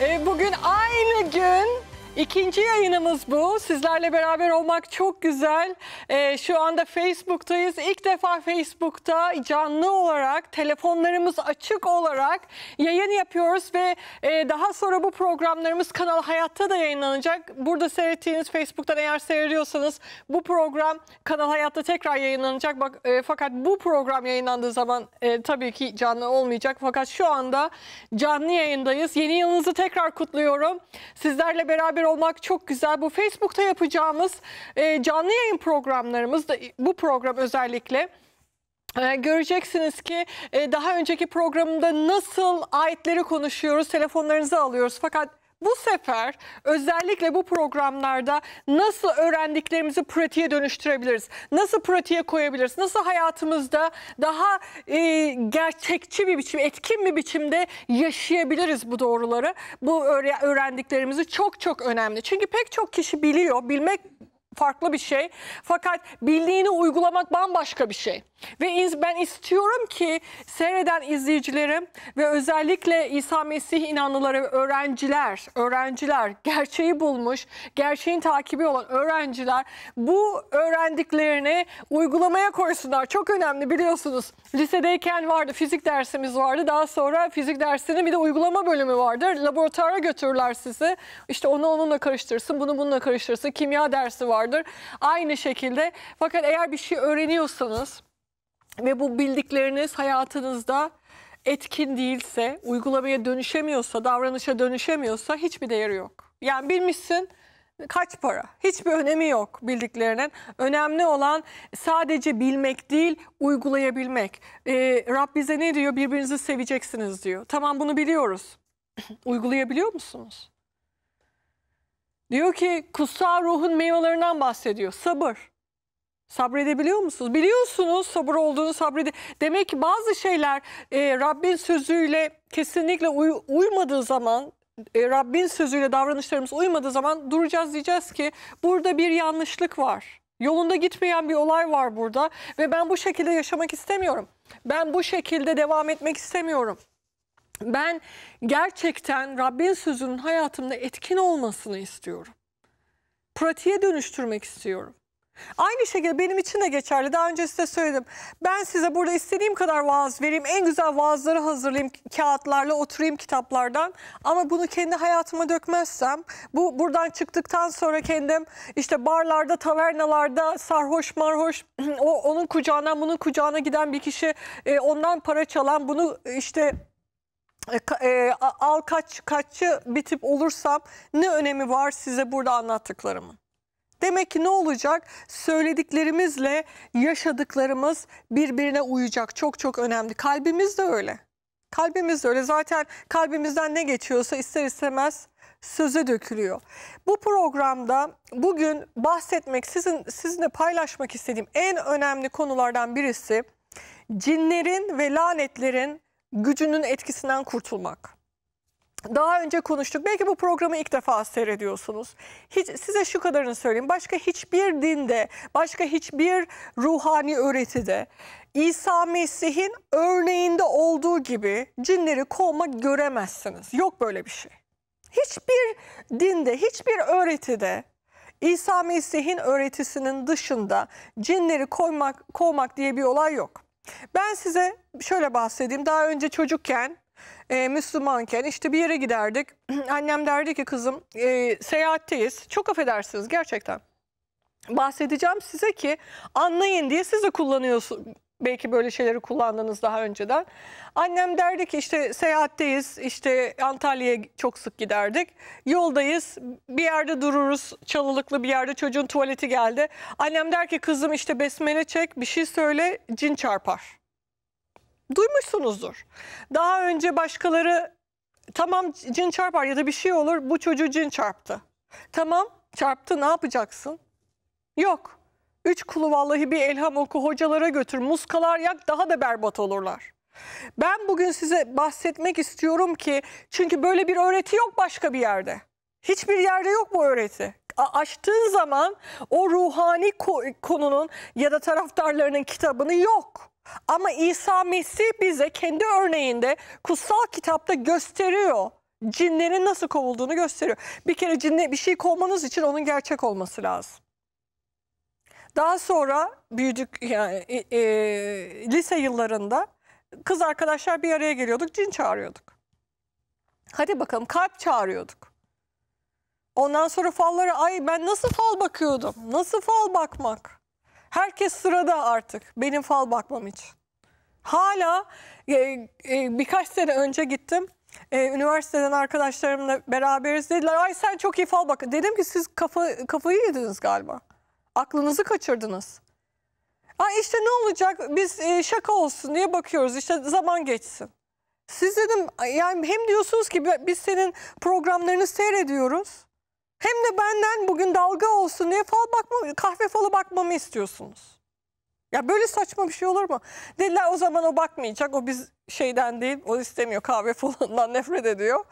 Ee, bugün aynı gün ikinci yayınımız bu. Sizlerle beraber olmak çok güzel. Ee, şu anda Facebook'tayız. İlk defa Facebook'ta canlı olarak telefonlarımız açık olarak yayın yapıyoruz ve e, daha sonra bu programlarımız Kanal Hayat'ta da yayınlanacak. Burada seyrettiğiniz Facebook'tan eğer seyrediyorsanız bu program Kanal Hayat'ta tekrar yayınlanacak. Bak e, fakat bu program yayınlandığı zaman e, tabii ki canlı olmayacak. Fakat şu anda canlı yayındayız. Yeni yılınızı tekrar kutluyorum. Sizlerle beraber olmak çok güzel. Bu Facebook'ta yapacağımız e, canlı yayın programı programlarımızda bu program özellikle e, göreceksiniz ki e, daha önceki programda nasıl ayetleri konuşuyoruz, telefonlarınızı alıyoruz. Fakat bu sefer özellikle bu programlarda nasıl öğrendiklerimizi pratiğe dönüştürebiliriz? Nasıl pratiğe koyabiliriz? Nasıl hayatımızda daha e, gerçekçi bir biçim, etkin bir biçimde yaşayabiliriz bu doğruları? Bu öğrendiklerimizi çok çok önemli. Çünkü pek çok kişi biliyor, bilmek farklı bir şey. Fakat bildiğini uygulamak bambaşka bir şey. Ve ben istiyorum ki seyreden izleyicilerim ve özellikle İsa Mesih inanlıları öğrenciler, öğrenciler gerçeği bulmuş, gerçeğin takibi olan öğrenciler bu öğrendiklerini uygulamaya koysunlar. Çok önemli biliyorsunuz. Lisedeyken vardı fizik dersimiz vardı. Daha sonra fizik dersinin bir de uygulama bölümü vardır. Laboratuvara götürürler sizi. İşte onu onunla karıştırsın, bunu bununla karıştırsın. Kimya dersi vardır. Aynı şekilde. Fakat eğer bir şey öğreniyorsanız ve bu bildikleriniz hayatınızda etkin değilse, uygulamaya dönüşemiyorsa, davranışa dönüşemiyorsa hiçbir değeri yok. Yani bilmişsin kaç para? Hiçbir önemi yok bildiklerinin. Önemli olan sadece bilmek değil, uygulayabilmek. Ee, Rab bize ne diyor? Birbirinizi seveceksiniz diyor. Tamam bunu biliyoruz. Uygulayabiliyor musunuz? Diyor ki kutsal ruhun meyvelerinden bahsediyor. Sabır, Sabredebiliyor musunuz? Biliyorsunuz sabır olduğunu sabrede. Demek ki bazı şeyler e, Rabbin sözüyle kesinlikle uy uymadığı zaman e, Rabbin sözüyle davranışlarımız uymadığı zaman duracağız diyeceğiz ki burada bir yanlışlık var. Yolunda gitmeyen bir olay var burada ve ben bu şekilde yaşamak istemiyorum. Ben bu şekilde devam etmek istemiyorum. Ben gerçekten Rabbin sözünün hayatımda etkin olmasını istiyorum. Pratiğe dönüştürmek istiyorum. Aynı şekilde benim için de geçerli. Daha önce size söyledim. Ben size burada istediğim kadar vaaz vereyim. En güzel vaazları hazırlayayım kağıtlarla, oturayım kitaplardan. Ama bunu kendi hayatıma dökmezsem, bu buradan çıktıktan sonra kendim işte barlarda, tavernalarda sarhoş marhoş, o onun kucağına, bunun kucağına giden bir kişi, e, ondan para çalan, bunu e, işte e, e al kaç kaççı bir tip olursam ne önemi var size burada anlattıklarımın? Demek ki ne olacak? Söylediklerimizle yaşadıklarımız birbirine uyacak. Çok çok önemli. Kalbimiz de öyle. Kalbimiz de öyle. Zaten kalbimizden ne geçiyorsa ister istemez söze dökülüyor. Bu programda bugün bahsetmek, sizin sizinle paylaşmak istediğim en önemli konulardan birisi cinlerin ve lanetlerin gücünün etkisinden kurtulmak daha önce konuştuk. Belki bu programı ilk defa seyrediyorsunuz. Hiç, size şu kadarını söyleyeyim. Başka hiçbir dinde, başka hiçbir ruhani öğretide İsa Mesih'in örneğinde olduğu gibi cinleri kovma göremezsiniz. Yok böyle bir şey. Hiçbir dinde, hiçbir öğretide İsa Mesih'in öğretisinin dışında cinleri koymak, kovmak diye bir olay yok. Ben size şöyle bahsedeyim. Daha önce çocukken e, Müslümanken işte bir yere giderdik. Annem derdi ki kızım e, seyahatteyiz. Çok affedersiniz gerçekten. Bahsedeceğim size ki anlayın diye siz de kullanıyorsunuz. Belki böyle şeyleri kullandınız daha önceden. Annem derdi ki işte seyahatteyiz, İşte Antalya'ya çok sık giderdik. Yoldayız, bir yerde dururuz, çalılıklı bir yerde çocuğun tuvaleti geldi. Annem der ki kızım işte besmele çek, bir şey söyle, cin çarpar duymuşsunuzdur. Daha önce başkaları tamam cin çarpar ya da bir şey olur bu çocuğu cin çarptı. Tamam çarptı ne yapacaksın? Yok. Üç kulu vallahi bir elham oku hocalara götür muskalar yak daha da berbat olurlar. Ben bugün size bahsetmek istiyorum ki çünkü böyle bir öğreti yok başka bir yerde. Hiçbir yerde yok bu öğreti. Açtığın zaman o ruhani konunun ya da taraftarlarının kitabını yok. Ama İsa Mesih bize kendi örneğinde kutsal kitapta gösteriyor. Cinlerin nasıl kovulduğunu gösteriyor. Bir kere cinle bir şey kovmanız için onun gerçek olması lazım. Daha sonra büyüdük yani e, e, lise yıllarında kız arkadaşlar bir araya geliyorduk, cin çağırıyorduk. Hadi bakalım kalp çağırıyorduk. Ondan sonra falları ay ben nasıl fal bakıyordum? Nasıl fal bakmak? Herkes sırada artık benim fal bakmam için. Hala e, e, birkaç sene önce gittim. E, üniversiteden arkadaşlarımla beraberiz dediler. Ay sen çok iyi fal bak. Dedim ki siz kafa, kafayı yediniz galiba. Aklınızı kaçırdınız. Ay işte ne olacak biz e, şaka olsun diye bakıyoruz işte zaman geçsin. Siz dedim yani hem diyorsunuz ki biz senin programlarını seyrediyoruz. Hem de benden bugün dalga olsun diye fal bakma, kahve falı bakmamı istiyorsunuz. Ya böyle saçma bir şey olur mu? Dediler o zaman o bakmayacak. O biz şeyden değil. O istemiyor kahve falından nefret ediyor.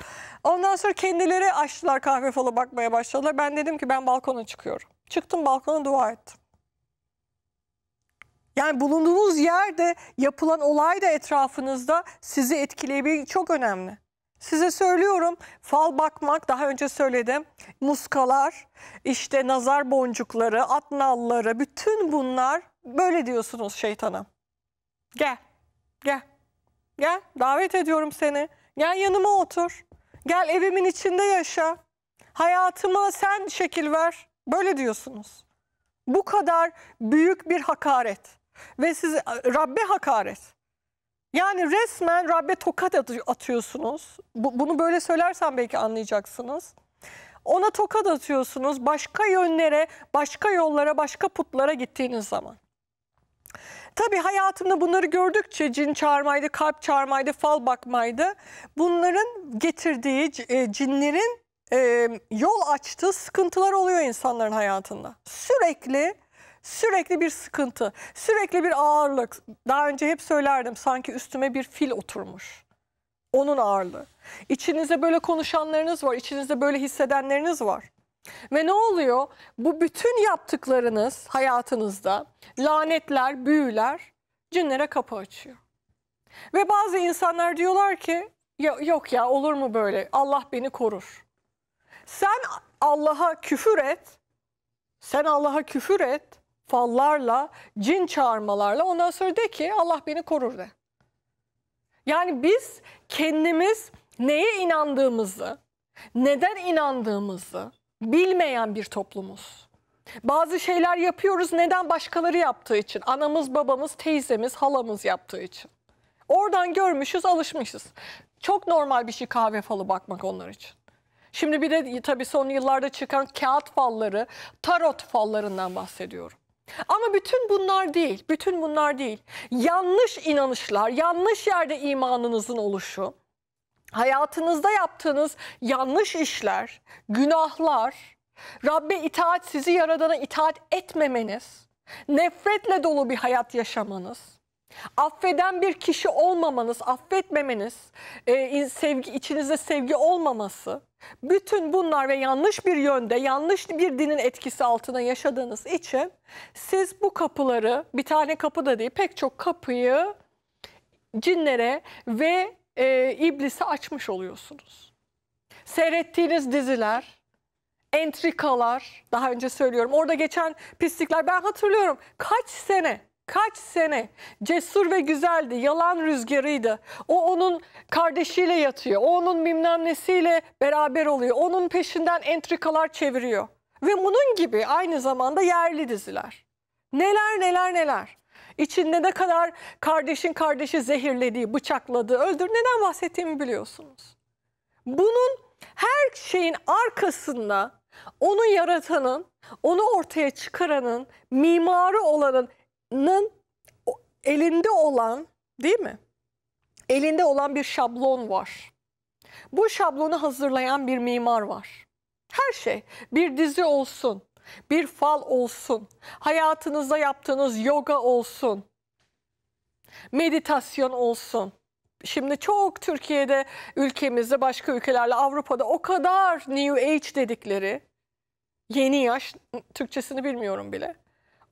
Ondan sonra kendileri açtılar kahve falı bakmaya başladılar. Ben dedim ki ben balkona çıkıyorum. Çıktım balkona dua ettim. Yani bulunduğunuz yerde yapılan olay da etrafınızda sizi etkileyebilir çok önemli. Size söylüyorum fal bakmak daha önce söyledim. Muskalar, işte nazar boncukları, at bütün bunlar böyle diyorsunuz şeytana. Gel, gel, gel davet ediyorum seni. Gel yanıma otur. Gel evimin içinde yaşa. Hayatıma sen şekil ver. Böyle diyorsunuz. Bu kadar büyük bir hakaret ve siz Rabbe hakaret. Yani resmen Rabbe tokat atıyorsunuz. Bu, bunu böyle söylersem belki anlayacaksınız. Ona tokat atıyorsunuz başka yönlere, başka yollara, başka putlara gittiğiniz zaman. Tabii hayatımda bunları gördükçe cin çağırmaydı, kalp çağırmaydı, fal bakmaydı. Bunların getirdiği e, cinlerin e, yol açtığı sıkıntılar oluyor insanların hayatında. Sürekli Sürekli bir sıkıntı, sürekli bir ağırlık. Daha önce hep söylerdim sanki üstüme bir fil oturmuş. Onun ağırlığı. İçinizde böyle konuşanlarınız var, içinizde böyle hissedenleriniz var. Ve ne oluyor? Bu bütün yaptıklarınız hayatınızda lanetler, büyüler cinlere kapı açıyor. Ve bazı insanlar diyorlar ki ya, yok ya olur mu böyle Allah beni korur. Sen Allah'a küfür et. Sen Allah'a küfür et fallarla, cin çağırmalarla ondan sonra de ki Allah beni korur de. Yani biz kendimiz neye inandığımızı, neden inandığımızı bilmeyen bir toplumuz. Bazı şeyler yapıyoruz neden başkaları yaptığı için. Anamız, babamız, teyzemiz, halamız yaptığı için. Oradan görmüşüz, alışmışız. Çok normal bir şey kahve falı bakmak onlar için. Şimdi bir de tabii son yıllarda çıkan kağıt falları, tarot fallarından bahsediyorum. Ama bütün bunlar değil, bütün bunlar değil. Yanlış inanışlar, yanlış yerde imanınızın oluşu, hayatınızda yaptığınız yanlış işler, günahlar, Rabbe itaat, sizi yaradana itaat etmemeniz, nefretle dolu bir hayat yaşamanız, Affeden bir kişi olmamanız, affetmemeniz, e, sevgi içinizde sevgi olmaması, bütün bunlar ve yanlış bir yönde, yanlış bir dinin etkisi altında yaşadığınız için siz bu kapıları, bir tane kapı da değil, pek çok kapıyı cinlere ve e, iblise açmış oluyorsunuz. Seyrettiğiniz diziler, entrikalar daha önce söylüyorum. Orada geçen pislikler ben hatırlıyorum kaç sene Kaç sene cesur ve güzeldi, yalan rüzgarıydı. O onun kardeşiyle yatıyor, o onun bilmem nesiyle beraber oluyor, onun peşinden entrikalar çeviriyor. Ve bunun gibi aynı zamanda yerli diziler. Neler neler neler. İçinde ne kadar kardeşin kardeşi zehirlediği, bıçakladığı, öldür neden bahsettiğimi biliyorsunuz. Bunun her şeyin arkasında onu yaratanın, onu ortaya çıkaranın, mimarı olanın Nın elinde olan değil mi? Elinde olan bir şablon var. Bu şablonu hazırlayan bir mimar var. Her şey bir dizi olsun, bir fal olsun, hayatınızda yaptığınız yoga olsun, meditasyon olsun. Şimdi çok Türkiye'de, ülkemizde, başka ülkelerle Avrupa'da o kadar New Age dedikleri, yeni yaş Türkçesini bilmiyorum bile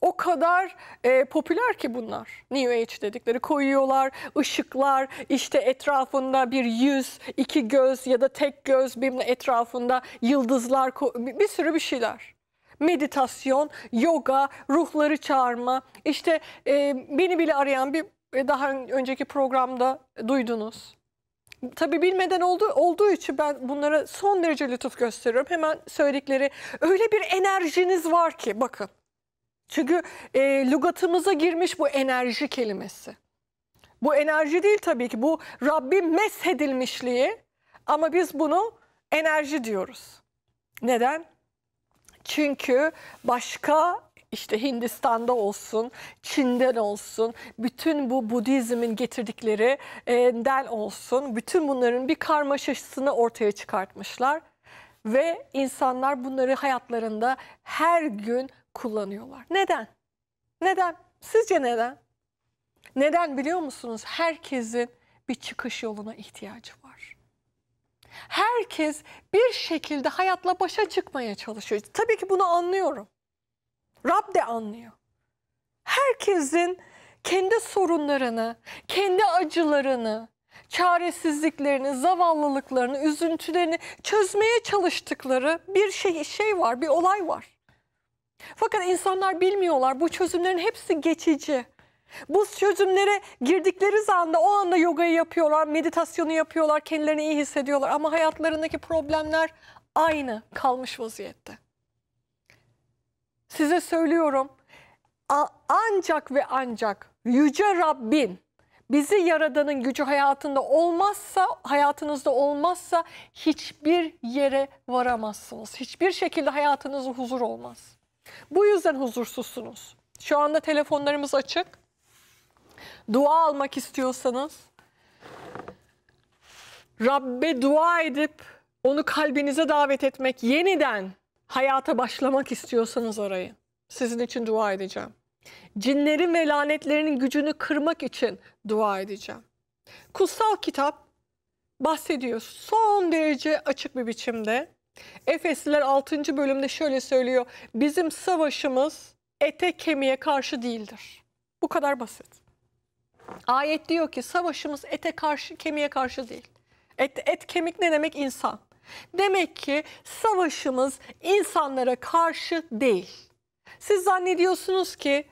o kadar e, popüler ki bunlar. New Age dedikleri koyuyorlar, ışıklar, işte etrafında bir yüz, iki göz ya da tek göz bilmem etrafında yıldızlar, bir sürü bir şeyler meditasyon, yoga, ruhları çağırma. işte e, beni bile arayan bir e, daha önceki programda duydunuz. Tabii bilmeden oldu, olduğu için ben bunlara son derece lütuf gösteriyorum. Hemen söyledikleri öyle bir enerjiniz var ki bakın. Çünkü e, lügatımıza girmiş bu enerji kelimesi. Bu enerji değil tabii ki bu Rabbim meshedilmişliği ama biz bunu enerji diyoruz. Neden? Çünkü başka işte Hindistan'da olsun, Çin'den olsun, bütün bu Budizm'in getirdiklerinden olsun, bütün bunların bir karmaşasını ortaya çıkartmışlar. Ve insanlar bunları hayatlarında her gün kullanıyorlar. Neden? Neden? Sizce neden? Neden biliyor musunuz? Herkesin bir çıkış yoluna ihtiyacı var. Herkes bir şekilde hayatla başa çıkmaya çalışıyor. Tabii ki bunu anlıyorum. Rab de anlıyor. Herkesin kendi sorunlarını, kendi acılarını, çaresizliklerini, zavallılıklarını, üzüntülerini çözmeye çalıştıkları bir şey, şey var, bir olay var. Fakat insanlar bilmiyorlar bu çözümlerin hepsi geçici. Bu çözümlere girdikleri anda o anda yogayı yapıyorlar, meditasyonu yapıyorlar, kendilerini iyi hissediyorlar. Ama hayatlarındaki problemler aynı kalmış vaziyette. Size söylüyorum ancak ve ancak Yüce Rabbin bizi Yaradan'ın gücü hayatında olmazsa, hayatınızda olmazsa hiçbir yere varamazsınız. Hiçbir şekilde hayatınızda huzur olmaz. Bu yüzden huzursuzsunuz. Şu anda telefonlarımız açık. Dua almak istiyorsanız Rabbe dua edip onu kalbinize davet etmek, yeniden hayata başlamak istiyorsanız arayın. Sizin için dua edeceğim. Cinlerin ve lanetlerinin gücünü kırmak için dua edeceğim. Kutsal kitap bahsediyor son derece açık bir biçimde Efesliler 6. bölümde şöyle söylüyor. Bizim savaşımız ete kemiğe karşı değildir. Bu kadar basit. Ayet diyor ki savaşımız ete karşı kemiğe karşı değil. Et, et kemik ne demek insan. Demek ki savaşımız insanlara karşı değil. Siz zannediyorsunuz ki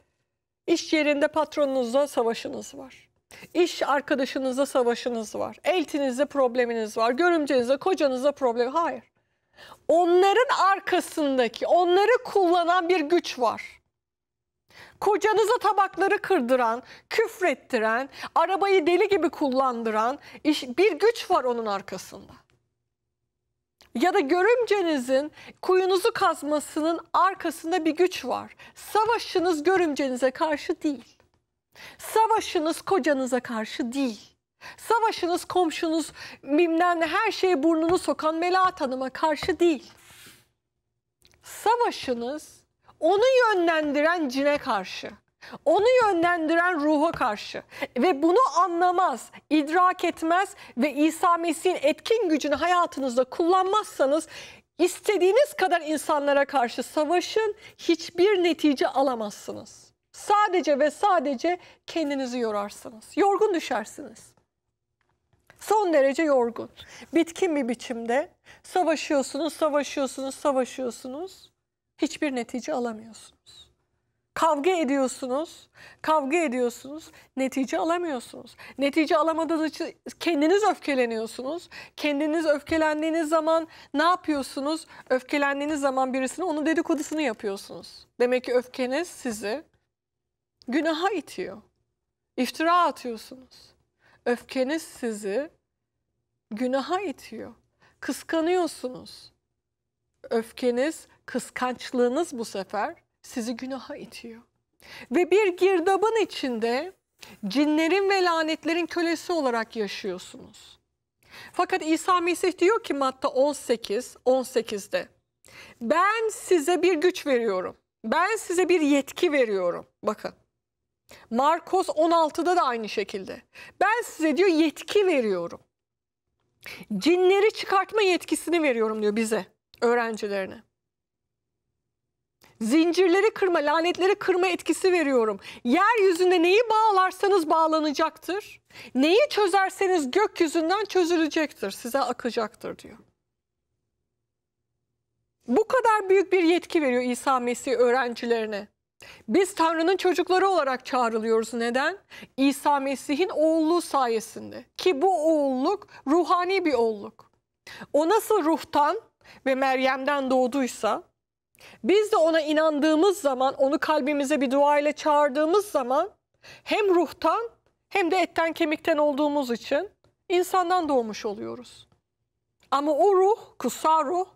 iş yerinde patronunuzla savaşınız var. İş arkadaşınızla savaşınız var. Eltinizde probleminiz var. Görümcenizle, kocanızla problem. Hayır. Onların arkasındaki, onları kullanan bir güç var. Kocanıza tabakları kırdıran, küfrettiren, arabayı deli gibi kullandıran bir güç var onun arkasında. Ya da görümcenizin kuyunuzu kazmasının arkasında bir güç var. Savaşınız görümcenize karşı değil. Savaşınız kocanıza karşı değil. Savaşınız, komşunuz, bilmem ne her şeyi burnunu sokan Melahat Hanım'a karşı değil. Savaşınız onu yönlendiren cine karşı. Onu yönlendiren ruha karşı ve bunu anlamaz, idrak etmez ve İsa Mesih'in etkin gücünü hayatınızda kullanmazsanız istediğiniz kadar insanlara karşı savaşın hiçbir netice alamazsınız. Sadece ve sadece kendinizi yorarsınız. Yorgun düşersiniz son derece yorgun. Bitkin bir biçimde savaşıyorsunuz, savaşıyorsunuz, savaşıyorsunuz. Hiçbir netice alamıyorsunuz. Kavga ediyorsunuz, kavga ediyorsunuz, netice alamıyorsunuz. Netice alamadığınız için kendiniz öfkeleniyorsunuz. Kendiniz öfkelendiğiniz zaman ne yapıyorsunuz? Öfkelendiğiniz zaman birisine onun dedikodusunu yapıyorsunuz. Demek ki öfkeniz sizi günaha itiyor. İftira atıyorsunuz. Öfkeniz sizi günaha itiyor. Kıskanıyorsunuz. Öfkeniz, kıskançlığınız bu sefer sizi günaha itiyor. Ve bir girdabın içinde cinlerin ve lanetlerin kölesi olarak yaşıyorsunuz. Fakat İsa Mesih diyor ki Matta 18, 18'de ben size bir güç veriyorum. Ben size bir yetki veriyorum. Bakın. Markos 16'da da aynı şekilde. Ben size diyor yetki veriyorum. Cinleri çıkartma yetkisini veriyorum diyor bize, öğrencilerine. Zincirleri kırma, lanetleri kırma etkisi veriyorum. Yeryüzünde neyi bağlarsanız bağlanacaktır. Neyi çözerseniz gökyüzünden çözülecektir, size akacaktır diyor. Bu kadar büyük bir yetki veriyor İsa Mesih öğrencilerine. Biz Tanrı'nın çocukları olarak çağrılıyoruz. Neden? İsa Mesih'in oğulluğu sayesinde. Ki bu oğulluk ruhani bir oğulluk. O nasıl ruhtan ve Meryem'den doğduysa biz de ona inandığımız zaman, onu kalbimize bir dua ile çağırdığımız zaman hem ruhtan hem de etten kemikten olduğumuz için insandan doğmuş oluyoruz. Ama o ruh, kutsal ruh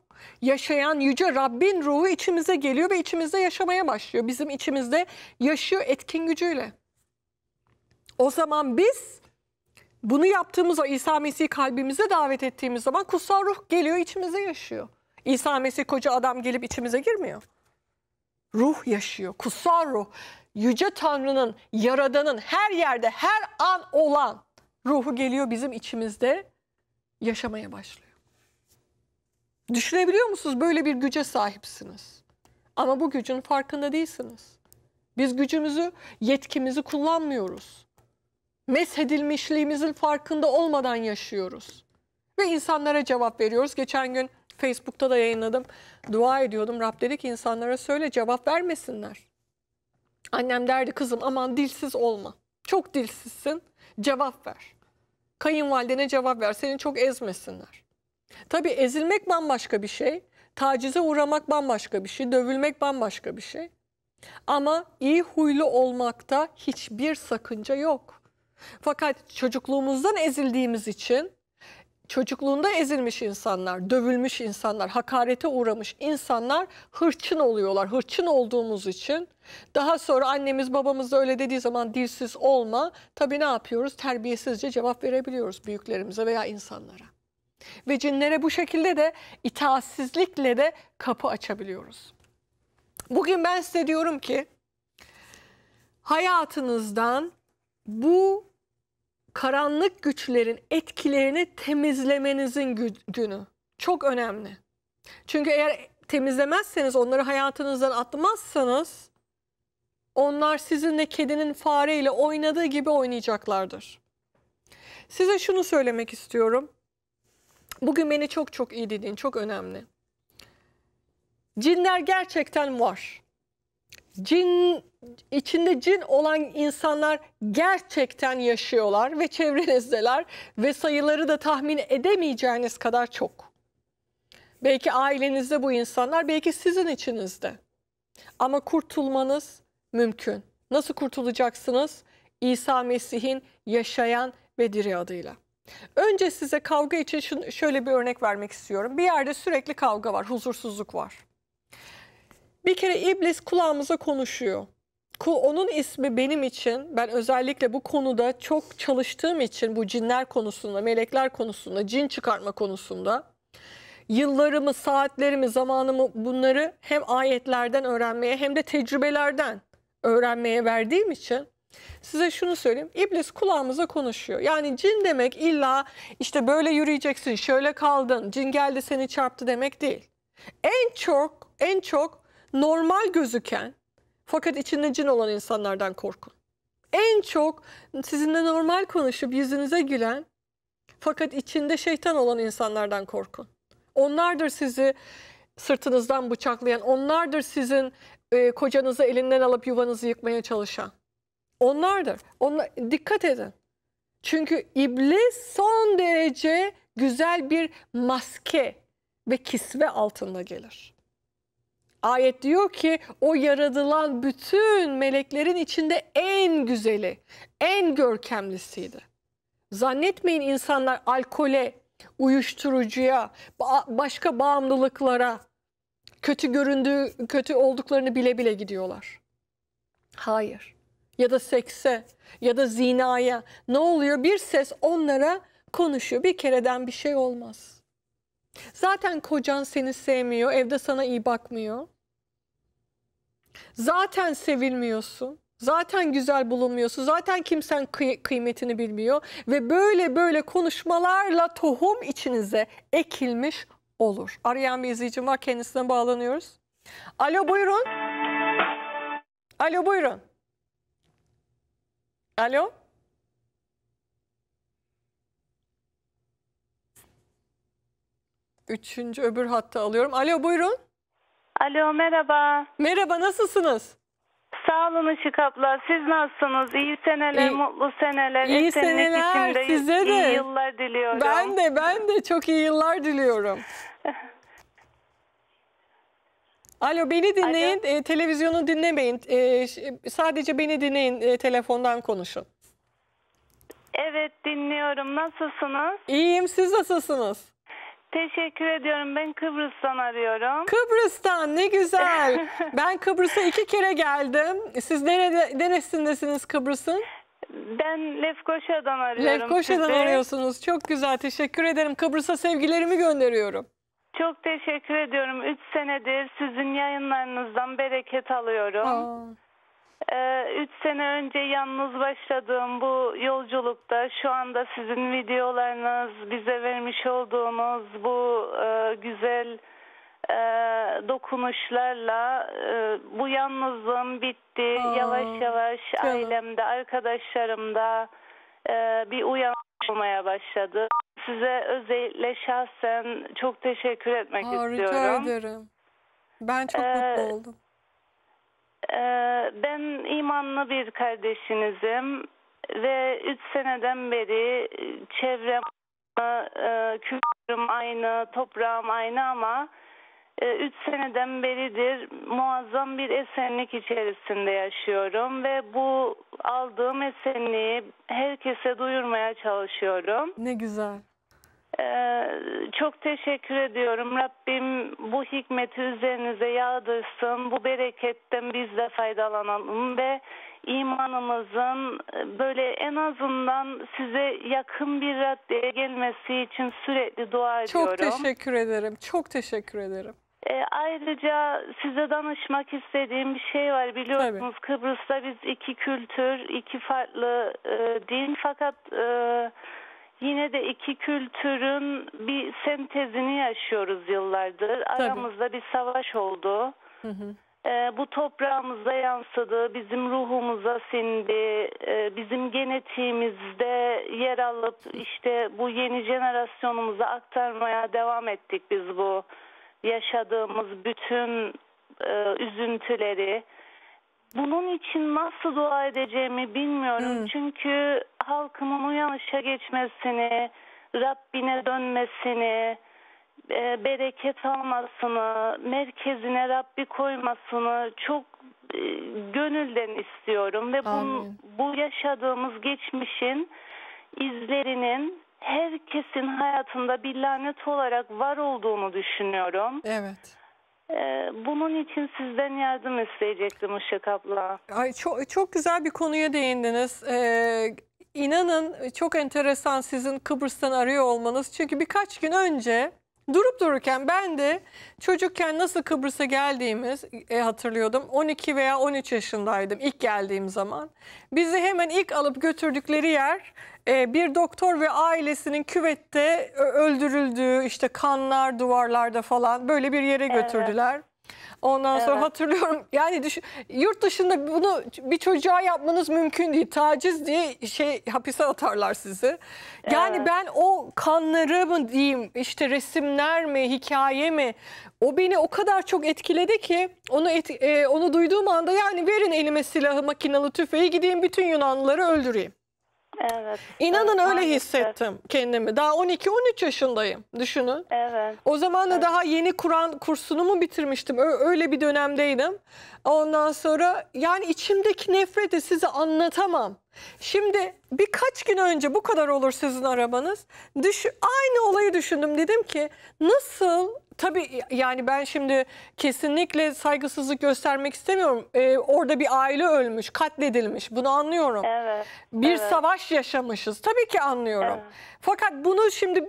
yaşayan yüce Rabbin ruhu içimize geliyor ve içimizde yaşamaya başlıyor. Bizim içimizde yaşıyor etkin gücüyle. O zaman biz bunu yaptığımız o İsa Mesih kalbimize davet ettiğimiz zaman kutsal ruh geliyor içimize yaşıyor. İsa Mesih koca adam gelip içimize girmiyor. Ruh yaşıyor, kutsal ruh. Yüce Tanrı'nın, Yaradan'ın her yerde, her an olan ruhu geliyor bizim içimizde yaşamaya başlıyor. Düşünebiliyor musunuz? Böyle bir güce sahipsiniz. Ama bu gücün farkında değilsiniz. Biz gücümüzü, yetkimizi kullanmıyoruz. Meshedilmişliğimizin farkında olmadan yaşıyoruz. Ve insanlara cevap veriyoruz. Geçen gün Facebook'ta da yayınladım. Dua ediyordum. Rab dedi ki insanlara söyle cevap vermesinler. Annem derdi kızım aman dilsiz olma. Çok dilsizsin. Cevap ver. Kayınvalidene cevap ver. Seni çok ezmesinler. Tabii ezilmek bambaşka bir şey. Tacize uğramak bambaşka bir şey. Dövülmek bambaşka bir şey. Ama iyi huylu olmakta hiçbir sakınca yok. Fakat çocukluğumuzdan ezildiğimiz için çocukluğunda ezilmiş insanlar, dövülmüş insanlar, hakarete uğramış insanlar hırçın oluyorlar. Hırçın olduğumuz için daha sonra annemiz babamız da öyle dediği zaman dilsiz olma tabii ne yapıyoruz? Terbiyesizce cevap verebiliyoruz büyüklerimize veya insanlara. Ve cinlere bu şekilde de itaatsizlikle de kapı açabiliyoruz. Bugün ben size diyorum ki hayatınızdan bu karanlık güçlerin etkilerini temizlemenizin günü. Çok önemli. Çünkü eğer temizlemezseniz, onları hayatınızdan atmazsanız onlar sizinle kedinin fareyle oynadığı gibi oynayacaklardır. Size şunu söylemek istiyorum. Bugün beni çok çok iyi dediğin çok önemli. Cinler gerçekten var. Cin içinde cin olan insanlar gerçekten yaşıyorlar ve çevrenizdeler ve sayıları da tahmin edemeyeceğiniz kadar çok. Belki ailenizde bu insanlar, belki sizin içinizde. Ama kurtulmanız mümkün. Nasıl kurtulacaksınız? İsa Mesih'in yaşayan ve diri adıyla. Önce size kavga için şunu, şöyle bir örnek vermek istiyorum. Bir yerde sürekli kavga var, huzursuzluk var. Bir kere iblis kulağımıza konuşuyor. Onun ismi benim için ben özellikle bu konuda çok çalıştığım için bu cinler konusunda, melekler konusunda, cin çıkarma konusunda yıllarımı, saatlerimi, zamanımı bunları hem ayetlerden öğrenmeye hem de tecrübelerden öğrenmeye verdiğim için Size şunu söyleyeyim. İblis kulağımıza konuşuyor. Yani cin demek illa işte böyle yürüyeceksin, şöyle kaldın, cin geldi seni çarptı demek değil. En çok, en çok normal gözüken fakat içinde cin olan insanlardan korkun. En çok sizinle normal konuşup yüzünüze gülen fakat içinde şeytan olan insanlardan korkun. Onlardır sizi sırtınızdan bıçaklayan, onlardır sizin e, kocanızı elinden alıp yuvanızı yıkmaya çalışan. Onlardır. Onlar, dikkat edin. Çünkü iblis son derece güzel bir maske ve kisve altında gelir. Ayet diyor ki o yaratılan bütün meleklerin içinde en güzeli, en görkemlisiydi. Zannetmeyin insanlar alkole, uyuşturucuya, başka bağımlılıklara, kötü göründüğü, kötü olduklarını bile bile gidiyorlar. Hayır ya da sekse ya da zinaya ne oluyor? Bir ses onlara konuşuyor. Bir kereden bir şey olmaz. Zaten kocan seni sevmiyor, evde sana iyi bakmıyor. Zaten sevilmiyorsun. Zaten güzel bulunmuyorsun. Zaten kimsen kıy kıymetini bilmiyor ve böyle böyle konuşmalarla tohum içinize ekilmiş olur. Arayan bir izleyicim var. Kendisine bağlanıyoruz. Alo buyurun. Alo buyurun. Alo? Üçüncü öbür hatta alıyorum. Alo buyurun. Alo merhaba. Merhaba nasılsınız? Sağ olun Işık abla. Siz nasılsınız? İyi seneler, İyi- mutlu seneler. İyi seneler size de. İyi yıllar diliyorum. Ben de ben de çok iyi yıllar diliyorum. Alo beni dinleyin, Alo. E, ee, televizyonu dinlemeyin. E, sadece beni dinleyin, e, telefondan konuşun. Evet dinliyorum. Nasılsınız? İyiyim, siz nasılsınız? Teşekkür ediyorum. Ben Kıbrıs'tan arıyorum. Kıbrıs'tan ne güzel. ben Kıbrıs'a iki kere geldim. Siz nerede, neresindesiniz Kıbrıs'ın? Ben Lefkoşa'dan arıyorum. Lefkoşa'dan sizi. arıyorsunuz. Çok güzel. Teşekkür ederim. Kıbrıs'a sevgilerimi gönderiyorum. Çok teşekkür ediyorum. Üç senedir sizin yayınlarınızdan bereket alıyorum. Ee, üç sene önce yalnız başladığım bu yolculukta şu anda sizin videolarınız, bize vermiş olduğunuz bu e, güzel e, dokunuşlarla e, bu yalnızlığım bitti. Aa, yavaş yavaş canım. ailemde, arkadaşlarımda e, bir uyanma olmaya başladı size özellikle şahsen çok teşekkür etmek Aa, istiyorum. Rica ederim. Ben çok ee, mutlu oldum. E, ben imanlı bir kardeşinizim ve 3 seneden beri çevrem e, kültürüm aynı, toprağım aynı ama 3 e, seneden beridir muazzam bir esenlik içerisinde yaşıyorum ve bu aldığım esenliği herkese duyurmaya çalışıyorum. Ne güzel. Ee, çok teşekkür ediyorum. Rabbim bu hikmeti üzerinize yağdırsın. Bu bereketten biz de faydalanalım ve imanımızın e, böyle en azından size yakın bir raddeye gelmesi için sürekli dua ediyorum. Çok teşekkür ederim. Çok teşekkür ederim. E, ayrıca size danışmak istediğim bir şey var biliyorsunuz Tabii. Kıbrıs'ta biz iki kültür, iki farklı e, din fakat e, yine de iki kültürün bir sentezini yaşıyoruz yıllardır. Tabii. Aramızda bir savaş oldu. Hı hı. E, bu toprağımıza yansıdı, bizim ruhumuza sindi, e, bizim genetiğimizde yer alıp işte bu yeni jenerasyonumuza aktarmaya devam ettik biz bu yaşadığımız bütün e, üzüntüleri. Bunun için nasıl dua edeceğimi bilmiyorum. Hı. Çünkü halkımın uyanışa geçmesini, Rabbine dönmesini, e, bereket almasını, merkezine Rabbi koymasını çok e, gönülden istiyorum ve bu, bu yaşadığımız geçmişin izlerinin herkesin hayatında bir lanet olarak var olduğunu düşünüyorum. Evet. Ee, bunun için sizden yardım isteyecektim Işık abla. Ay çok çok güzel bir konuya değindiniz. Ee, inanın çok enteresan sizin Kıbrıs'tan arıyor olmanız. Çünkü birkaç gün önce Durup dururken ben de çocukken nasıl Kıbrıs'a geldiğimiz e, hatırlıyordum. 12 veya 13 yaşındaydım ilk geldiğim zaman. Bizi hemen ilk alıp götürdükleri yer e, bir doktor ve ailesinin küvette öldürüldüğü işte kanlar duvarlarda falan böyle bir yere götürdüler. Evet. Ondan evet. sonra hatırlıyorum yani düşün, yurt dışında bunu bir çocuğa yapmanız mümkün değil. Taciz diye şey hapise atarlar sizi. Yani evet. ben o kanları mı diyeyim işte resimler mi hikaye mi o beni o kadar çok etkiledi ki onu et, e, onu duyduğum anda yani verin elime silahı makinalı tüfeği gideyim bütün Yunanlıları öldüreyim. Evet. İnanın evet, öyle maalesef. hissettim kendimi. Daha 12-13 yaşındayım düşünün. Evet. O zaman da evet. daha yeni Kur'an kursunu mu bitirmiştim. Öyle bir dönemdeydim. Ondan sonra yani içimdeki nefreti size anlatamam. Şimdi birkaç gün önce bu kadar olur sizin arabanız. Düş, aynı olayı düşündüm. Dedim ki nasıl Tabii yani ben şimdi kesinlikle saygısızlık göstermek istemiyorum. Ee, orada bir aile ölmüş, katledilmiş. Bunu anlıyorum. Evet. Bir evet. savaş yaşamışız. Tabii ki anlıyorum. Evet. Fakat bunu şimdi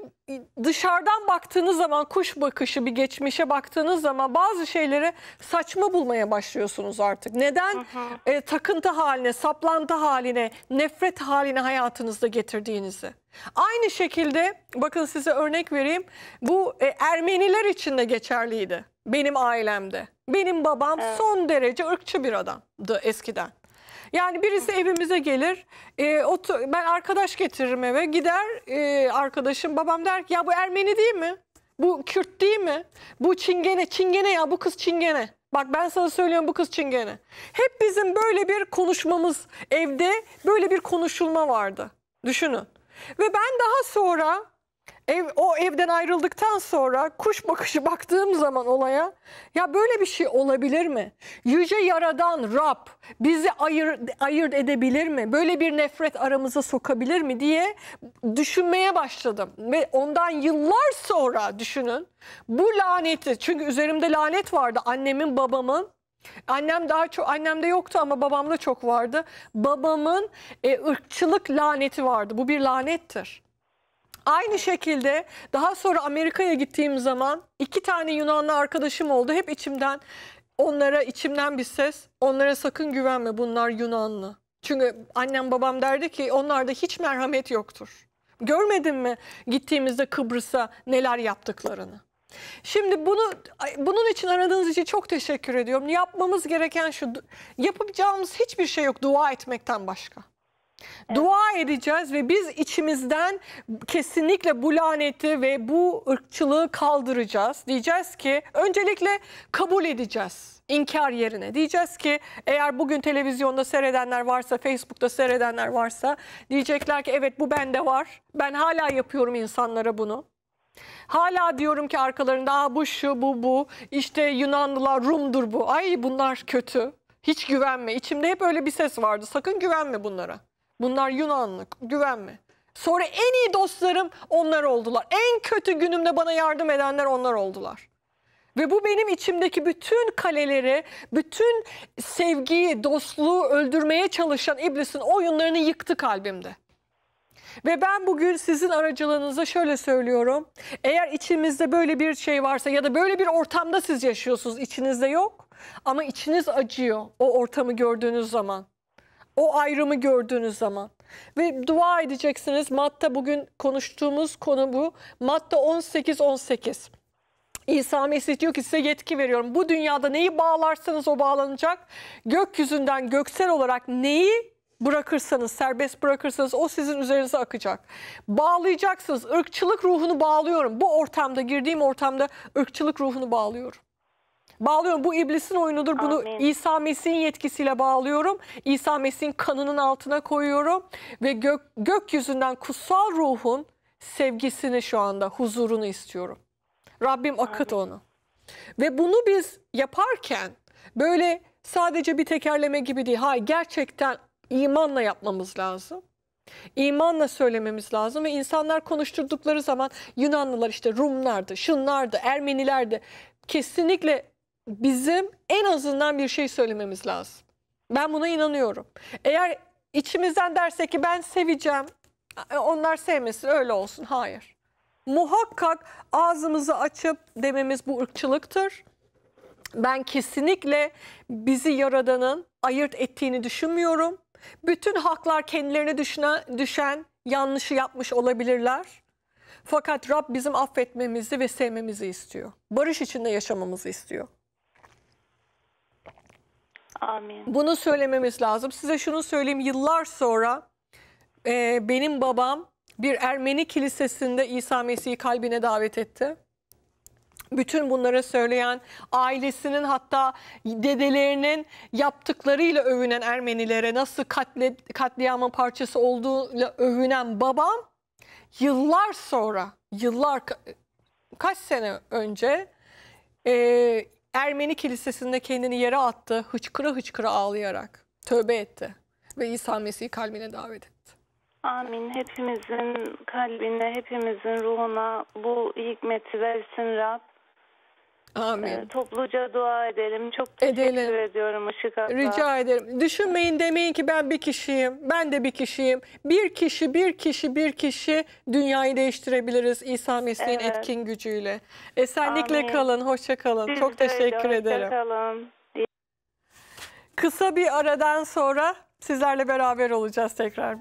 dışarıdan baktığınız zaman kuş bakışı bir geçmişe baktığınız zaman bazı şeyleri saçma bulmaya başlıyorsunuz artık. Neden E, takıntı haline, saplantı haline, nefret haline hayatınızda getirdiğinizi. Aynı şekilde bakın size örnek vereyim. Bu e, Ermeniler için de geçerliydi benim ailemde. Benim babam evet. son derece ırkçı bir adamdı eskiden. Yani birisi evimize gelir. E, otur, ben arkadaş getiririm eve. Gider e, arkadaşım babam der ki ya bu Ermeni değil mi? Bu Kürt değil mi? Bu Çingene. Çingene ya bu kız Çingene. Bak ben sana söylüyorum bu kız Çingene. Hep bizim böyle bir konuşmamız evde böyle bir konuşulma vardı. Düşünün. Ve ben daha sonra Ev, o evden ayrıldıktan sonra kuş bakışı baktığım zaman olaya ya böyle bir şey olabilir mi? Yüce Yaradan Rab bizi ayır, ayırt edebilir mi? Böyle bir nefret aramıza sokabilir mi diye düşünmeye başladım. Ve ondan yıllar sonra düşünün bu laneti çünkü üzerimde lanet vardı annemin babamın Annem daha çok annemde yoktu ama babamda çok vardı. Babamın e, ırkçılık laneti vardı. Bu bir lanettir. Aynı şekilde daha sonra Amerika'ya gittiğim zaman iki tane Yunanlı arkadaşım oldu. Hep içimden onlara içimden bir ses onlara sakın güvenme bunlar Yunanlı. Çünkü annem babam derdi ki onlarda hiç merhamet yoktur. Görmedin mi gittiğimizde Kıbrıs'a neler yaptıklarını? Şimdi bunu bunun için aradığınız için çok teşekkür ediyorum. Yapmamız gereken şu yapacağımız hiçbir şey yok dua etmekten başka. Dua edeceğiz ve biz içimizden kesinlikle bu laneti ve bu ırkçılığı kaldıracağız. Diyeceğiz ki öncelikle kabul edeceğiz inkar yerine. Diyeceğiz ki eğer bugün televizyonda seyredenler varsa, Facebook'ta seyredenler varsa diyecekler ki evet bu bende var. Ben hala yapıyorum insanlara bunu. Hala diyorum ki arkalarında bu şu bu bu işte Yunanlılar Rum'dur bu. Ay bunlar kötü. Hiç güvenme. İçimde hep öyle bir ses vardı. Sakın güvenme bunlara. Bunlar Yunanlı güvenme. Sonra en iyi dostlarım onlar oldular. En kötü günümde bana yardım edenler onlar oldular. Ve bu benim içimdeki bütün kaleleri, bütün sevgiyi, dostluğu öldürmeye çalışan iblisin oyunlarını yıktı kalbimde. Ve ben bugün sizin aracılığınızda şöyle söylüyorum. Eğer içimizde böyle bir şey varsa ya da böyle bir ortamda siz yaşıyorsunuz, içinizde yok ama içiniz acıyor o ortamı gördüğünüz zaman. O ayrımı gördüğünüz zaman. Ve dua edeceksiniz. Matta bugün konuştuğumuz konu bu. Matta 18 18. İsa Mesih diyor ki size yetki veriyorum. Bu dünyada neyi bağlarsanız o bağlanacak. Gökyüzünden göksel olarak neyi bırakırsanız, serbest bırakırsanız o sizin üzerinize akacak. Bağlayacaksınız. Irkçılık ruhunu bağlıyorum. Bu ortamda, girdiğim ortamda ırkçılık ruhunu bağlıyorum. Bağlıyorum bu iblisin oyunudur. Bunu Amin. İsa Mesih'in yetkisiyle bağlıyorum. İsa Mesih'in kanının altına koyuyorum. Ve gök, gökyüzünden kutsal ruhun sevgisini şu anda, huzurunu istiyorum. Rabbim akıt Amin. onu. Ve bunu biz yaparken böyle sadece bir tekerleme gibi değil. Hayır gerçekten imanla yapmamız lazım. İmanla söylememiz lazım ve insanlar konuşturdukları zaman Yunanlılar işte Rumlardı, şunlardı, Ermenilerdi. Kesinlikle bizim en azından bir şey söylememiz lazım. Ben buna inanıyorum. Eğer içimizden dersek ki ben seveceğim, e, onlar sevmesin öyle olsun. Hayır. Muhakkak ağzımızı açıp dememiz bu ırkçılıktır. Ben kesinlikle bizi yaradanın ayırt ettiğini düşünmüyorum. Bütün haklar kendilerine düşene, düşen yanlışı yapmış olabilirler. Fakat Rab bizim affetmemizi ve sevmemizi istiyor. Barış içinde yaşamamızı istiyor. Amin. Bunu söylememiz lazım. Size şunu söyleyeyim. Yıllar sonra e, benim babam bir Ermeni kilisesinde İsa Mesih'i kalbine davet etti. Bütün bunları söyleyen ailesinin hatta dedelerinin yaptıklarıyla övünen Ermenilere nasıl katle, katliamın parçası olduğuyla övünen babam yıllar sonra yıllar kaç sene önce e, Ermeni kilisesinde kendini yere attı. Hıçkıra hıçkıra ağlayarak tövbe etti. Ve İsa Mesih'i kalbine davet etti. Amin. Hepimizin kalbine, hepimizin ruhuna bu hikmeti versin Rab. Amin. E, topluca dua edelim. Çok teşekkür edelim. ediyorum Işık abla. Rica ederim. Düşünmeyin demeyin ki ben bir kişiyim. Ben de bir kişiyim. Bir kişi, bir kişi, bir kişi dünyayı değiştirebiliriz İsa Mesih'in evet. etkin gücüyle. Esenlikle Amin. kalın, hoşça kalın. Siz Çok teşekkür öyle, ederim. Hoşça kalın. Kısa bir aradan sonra sizlerle beraber olacağız tekrar.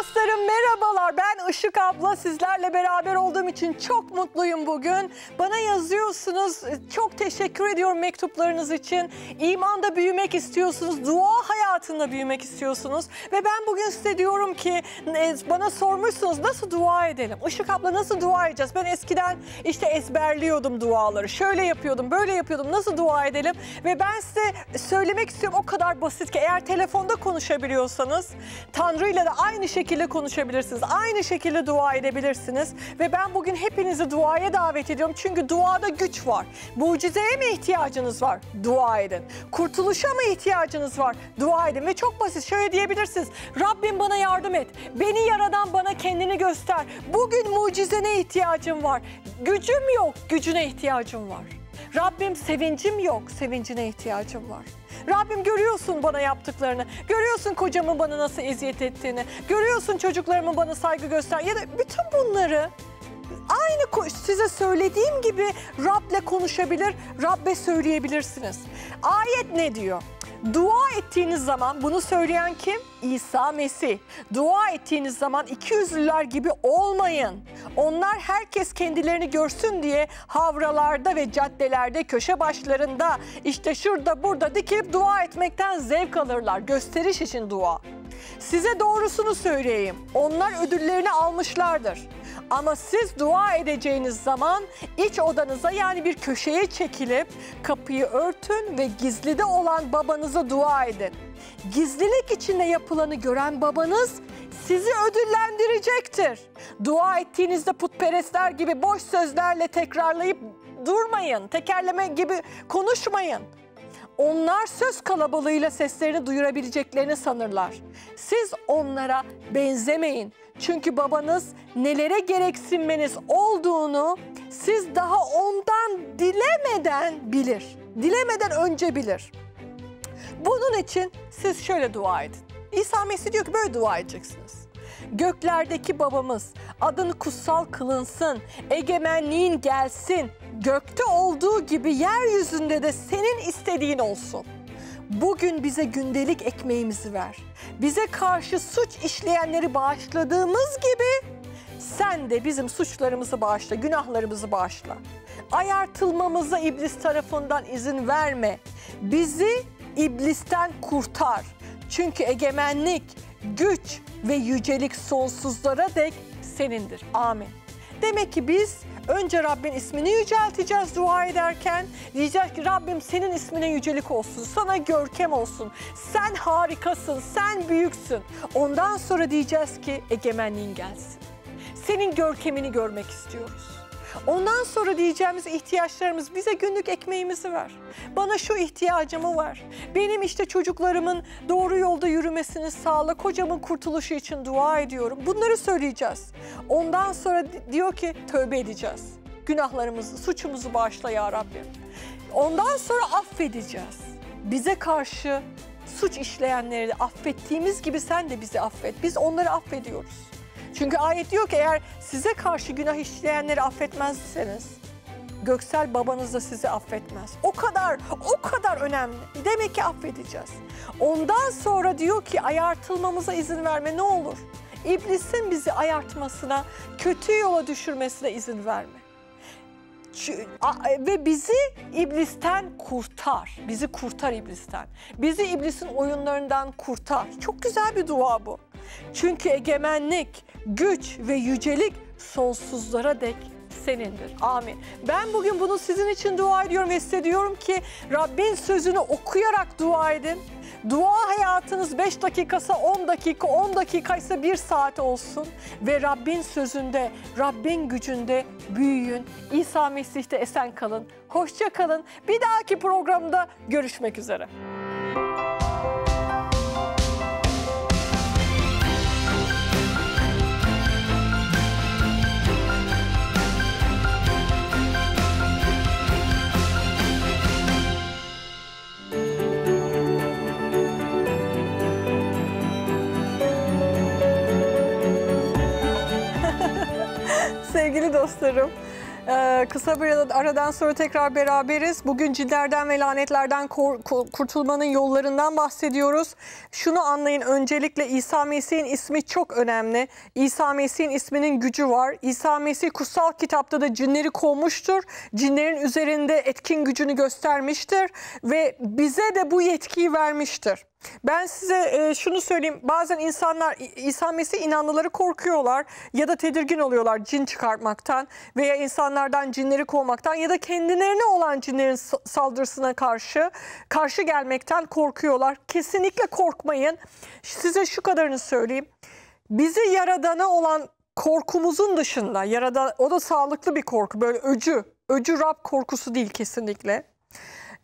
dostlarım merhaba. Merhabalar ben Işık abla sizlerle beraber olduğum için çok mutluyum bugün. Bana yazıyorsunuz çok teşekkür ediyorum mektuplarınız için. İmanda büyümek istiyorsunuz, dua hayatında büyümek istiyorsunuz. Ve ben bugün size diyorum ki e, bana sormuşsunuz nasıl dua edelim? Işık abla nasıl dua edeceğiz? Ben eskiden işte ezberliyordum duaları. Şöyle yapıyordum, böyle yapıyordum. Nasıl dua edelim? Ve ben size söylemek istiyorum o kadar basit ki eğer telefonda konuşabiliyorsanız Tanrı ile de aynı şekilde konuşabilirsiniz isterseniz aynı şekilde dua edebilirsiniz. Ve ben bugün hepinizi duaya davet ediyorum. Çünkü duada güç var. Mucizeye mi ihtiyacınız var? Dua edin. Kurtuluşa mı ihtiyacınız var? Dua edin. Ve çok basit şöyle diyebilirsiniz. Rabbim bana yardım et. Beni yaradan bana kendini göster. Bugün mucizene ihtiyacım var. Gücüm yok, gücüne ihtiyacım var. Rabbim sevincim yok, sevincine ihtiyacım var. Rabbim görüyorsun bana yaptıklarını, görüyorsun kocamın bana nasıl eziyet ettiğini, görüyorsun çocuklarımın bana saygı göster ya da bütün bunları aynı size söylediğim gibi Rab'le konuşabilir, Rab'be söyleyebilirsiniz. Ayet ne diyor? Dua ettiğiniz zaman bunu söyleyen kim? İsa Mesih. Dua ettiğiniz zaman iki yüzlüler gibi olmayın. Onlar herkes kendilerini görsün diye havralarda ve caddelerde, köşe başlarında, işte şurada burada dikilip dua etmekten zevk alırlar. Gösteriş için dua. Size doğrusunu söyleyeyim. Onlar ödüllerini almışlardır. Ama siz dua edeceğiniz zaman iç odanıza yani bir köşeye çekilip kapıyı örtün ve gizlide olan babanıza dua edin. Gizlilik içinde yapılanı gören babanız sizi ödüllendirecektir. Dua ettiğinizde putperestler gibi boş sözlerle tekrarlayıp durmayın. Tekerleme gibi konuşmayın onlar söz kalabalığıyla seslerini duyurabileceklerini sanırlar. Siz onlara benzemeyin. Çünkü babanız nelere gereksinmeniz olduğunu siz daha ondan dilemeden bilir. Dilemeden önce bilir. Bunun için siz şöyle dua edin. İsa Mesih diyor ki böyle dua edeceksiniz. Göklerdeki babamız adın kutsal kılınsın, egemenliğin gelsin. Gökte olduğu gibi yeryüzünde de senin istediğin olsun. Bugün bize gündelik ekmeğimizi ver. Bize karşı suç işleyenleri bağışladığımız gibi sen de bizim suçlarımızı bağışla, günahlarımızı bağışla. Ayartılmamıza iblis tarafından izin verme. Bizi iblisten kurtar. Çünkü egemenlik, güç ve yücelik sonsuzlara dek senindir. Amin. Demek ki biz önce Rabbin ismini yücelteceğiz dua ederken. Diyeceğiz ki Rabbim senin ismine yücelik olsun, sana görkem olsun. Sen harikasın, sen büyüksün. Ondan sonra diyeceğiz ki egemenliğin gelsin. Senin görkemini görmek istiyoruz. Ondan sonra diyeceğimiz ihtiyaçlarımız bize günlük ekmeğimizi ver. Bana şu ihtiyacımı var. Benim işte çocuklarımın doğru yolda yürümesini sağla. Kocamın kurtuluşu için dua ediyorum. Bunları söyleyeceğiz. Ondan sonra diyor ki tövbe edeceğiz. Günahlarımızı, suçumuzu bağışla ya Rabbim. Ondan sonra affedeceğiz. Bize karşı suç işleyenleri affettiğimiz gibi sen de bizi affet. Biz onları affediyoruz. Çünkü ayet diyor ki eğer size karşı günah işleyenleri affetmezseniz göksel babanız da sizi affetmez. O kadar, o kadar önemli. Demek ki affedeceğiz. Ondan sonra diyor ki ayartılmamıza izin verme ne olur. İblisin bizi ayartmasına, kötü yola düşürmesine izin verme. E, ve bizi iblisten kurtar. Bizi kurtar iblisten. Bizi iblisin oyunlarından kurtar. Çok güzel bir dua bu. Çünkü egemenlik, güç ve yücelik sonsuzlara dek senindir. Amin. Ben bugün bunu sizin için dua ediyorum ve size ki Rabbin sözünü okuyarak dua edin. Dua hayatınız 5 dakikasa 10 dakika, 10 dakika ise 1 saat olsun. Ve Rabbin sözünde, Rabbin gücünde büyüyün. İsa Mesih'te esen kalın. Hoşça kalın. Bir dahaki programda görüşmek üzere. sevgili dostlarım. Ee, kısa bir aradan sonra tekrar beraberiz. Bugün cillerden ve lanetlerden kurtulmanın yollarından bahsediyoruz. Şunu anlayın öncelikle İsa Mesih'in ismi çok önemli. İsa Mesih'in isminin gücü var. İsa Mesih kutsal kitapta da cinleri kovmuştur. Cinlerin üzerinde etkin gücünü göstermiştir ve bize de bu yetkiyi vermiştir. Ben size e, şunu söyleyeyim. Bazen insanlar İsa Mesih inanlıları korkuyorlar ya da tedirgin oluyorlar cin çıkartmaktan veya insanlardan cinleri kovmaktan ya da kendilerine olan cinlerin saldırısına karşı karşı gelmekten korkuyorlar. Kesinlikle korkmayın. Size şu kadarını söyleyeyim. Bizi yaradana olan korkumuzun dışında yarada o da sağlıklı bir korku böyle öcü, öcü Rab korkusu değil kesinlikle.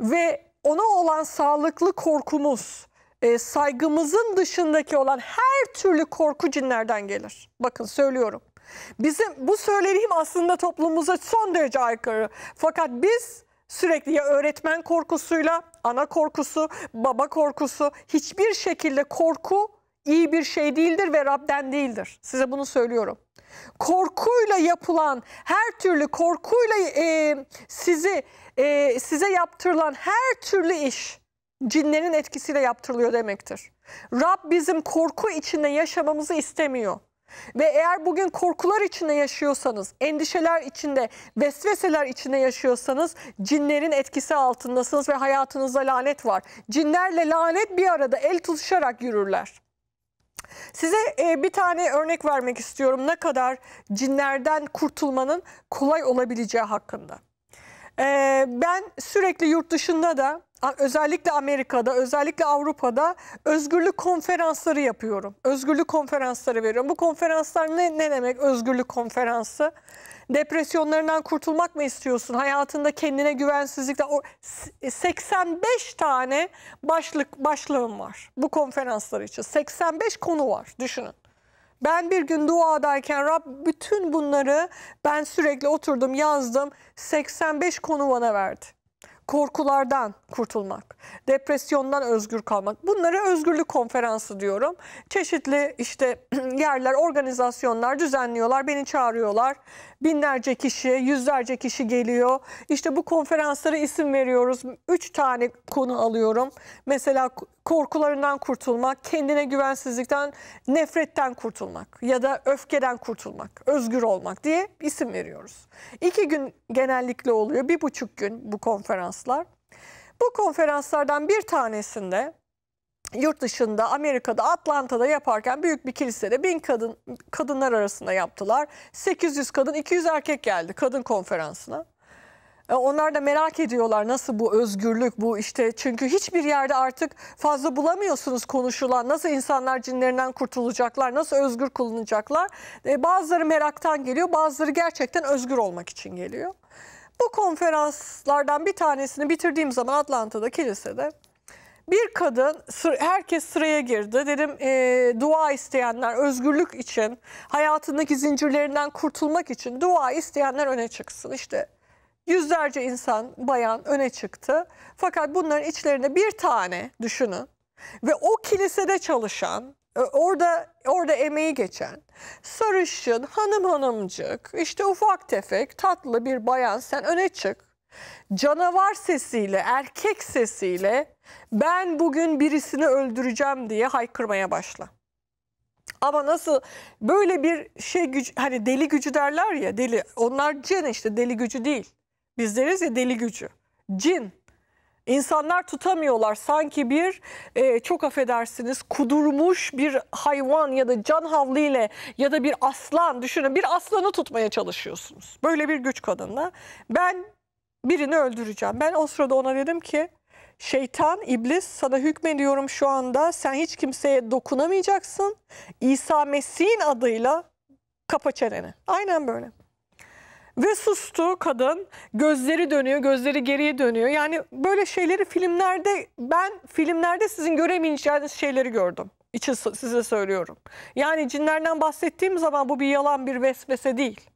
Ve ona olan sağlıklı korkumuz e, saygımızın dışındaki olan her türlü korku cinlerden gelir. Bakın söylüyorum. Bizim bu söylediğim aslında toplumumuza son derece aykırı. Fakat biz sürekli ya öğretmen korkusuyla, ana korkusu, baba korkusu hiçbir şekilde korku iyi bir şey değildir ve Rab'den değildir. Size bunu söylüyorum. Korkuyla yapılan her türlü korkuyla e, sizi e, size yaptırılan her türlü iş cinlerin etkisiyle yaptırılıyor demektir. Rab bizim korku içinde yaşamamızı istemiyor. Ve eğer bugün korkular içinde yaşıyorsanız, endişeler içinde, vesveseler içinde yaşıyorsanız cinlerin etkisi altındasınız ve hayatınızda lanet var. Cinlerle lanet bir arada el tutuşarak yürürler. Size e, bir tane örnek vermek istiyorum ne kadar cinlerden kurtulmanın kolay olabileceği hakkında. Ee, ben sürekli yurt dışında da özellikle Amerika'da, özellikle Avrupa'da özgürlük konferansları yapıyorum. Özgürlük konferansları veriyorum. Bu konferanslar ne, ne demek özgürlük konferansı? Depresyonlarından kurtulmak mı istiyorsun? Hayatında kendine güvensizlikle 85 tane başlık başlığım var bu konferanslar için. 85 konu var düşünün. Ben bir gün duadayken Rab bütün bunları ben sürekli oturdum yazdım 85 konu bana verdi. Korkulardan kurtulmak, depresyondan özgür kalmak. bunları özgürlük konferansı diyorum. Çeşitli işte yerler, organizasyonlar düzenliyorlar, beni çağırıyorlar binlerce kişi, yüzlerce kişi geliyor. İşte bu konferanslara isim veriyoruz. Üç tane konu alıyorum. Mesela korkularından kurtulmak, kendine güvensizlikten, nefretten kurtulmak ya da öfkeden kurtulmak, özgür olmak diye isim veriyoruz. İki gün genellikle oluyor, bir buçuk gün bu konferanslar. Bu konferanslardan bir tanesinde yurt dışında Amerika'da Atlanta'da yaparken büyük bir kilisede bin kadın kadınlar arasında yaptılar. 800 kadın 200 erkek geldi kadın konferansına. E, onlar da merak ediyorlar nasıl bu özgürlük bu işte çünkü hiçbir yerde artık fazla bulamıyorsunuz konuşulan nasıl insanlar cinlerinden kurtulacaklar nasıl özgür kullanacaklar. E, bazıları meraktan geliyor bazıları gerçekten özgür olmak için geliyor. Bu konferanslardan bir tanesini bitirdiğim zaman Atlanta'da kilisede bir kadın, herkes sıraya girdi. Dedim e, dua isteyenler özgürlük için, hayatındaki zincirlerinden kurtulmak için dua isteyenler öne çıksın. İşte yüzlerce insan, bayan öne çıktı. Fakat bunların içlerinde bir tane düşünün ve o kilisede çalışan, e, orada orada emeği geçen sarışın hanım hanımcık işte ufak tefek tatlı bir bayan sen öne çık canavar sesiyle, erkek sesiyle ben bugün birisini öldüreceğim diye haykırmaya başla. Ama nasıl böyle bir şey gücü hani deli gücü derler ya deli onlar cin işte deli gücü değil. Biz deriz ya deli gücü. Cin. İnsanlar tutamıyorlar sanki bir e, çok affedersiniz kudurmuş bir hayvan ya da can havlı ile ya da bir aslan düşünün bir aslanı tutmaya çalışıyorsunuz. Böyle bir güç kadında ben birini öldüreceğim. Ben o sırada ona dedim ki şeytan, iblis sana hükmediyorum şu anda. Sen hiç kimseye dokunamayacaksın. İsa Mesih'in adıyla kapa çeneni. Aynen böyle. Ve sustu kadın. Gözleri dönüyor, gözleri geriye dönüyor. Yani böyle şeyleri filmlerde ben filmlerde sizin göremeyeceğiniz şeyleri gördüm. İçin size söylüyorum. Yani cinlerden bahsettiğim zaman bu bir yalan, bir vesvese değil.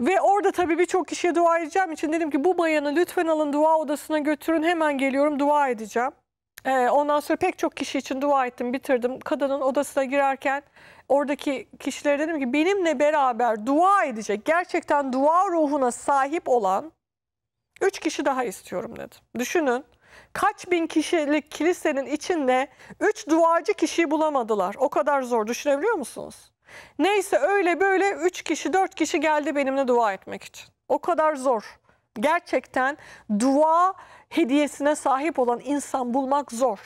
Ve orada tabii birçok kişiye dua edeceğim için dedim ki bu bayanı lütfen alın dua odasına götürün hemen geliyorum dua edeceğim. Ee, ondan sonra pek çok kişi için dua ettim bitirdim. Kadının odasına girerken oradaki kişilere dedim ki benimle beraber dua edecek gerçekten dua ruhuna sahip olan üç kişi daha istiyorum dedim. Düşünün kaç bin kişilik kilisenin içinde üç duacı kişiyi bulamadılar. O kadar zor düşünebiliyor musunuz? Neyse öyle böyle 3 kişi 4 kişi geldi benimle dua etmek için. O kadar zor. Gerçekten dua hediyesine sahip olan insan bulmak zor.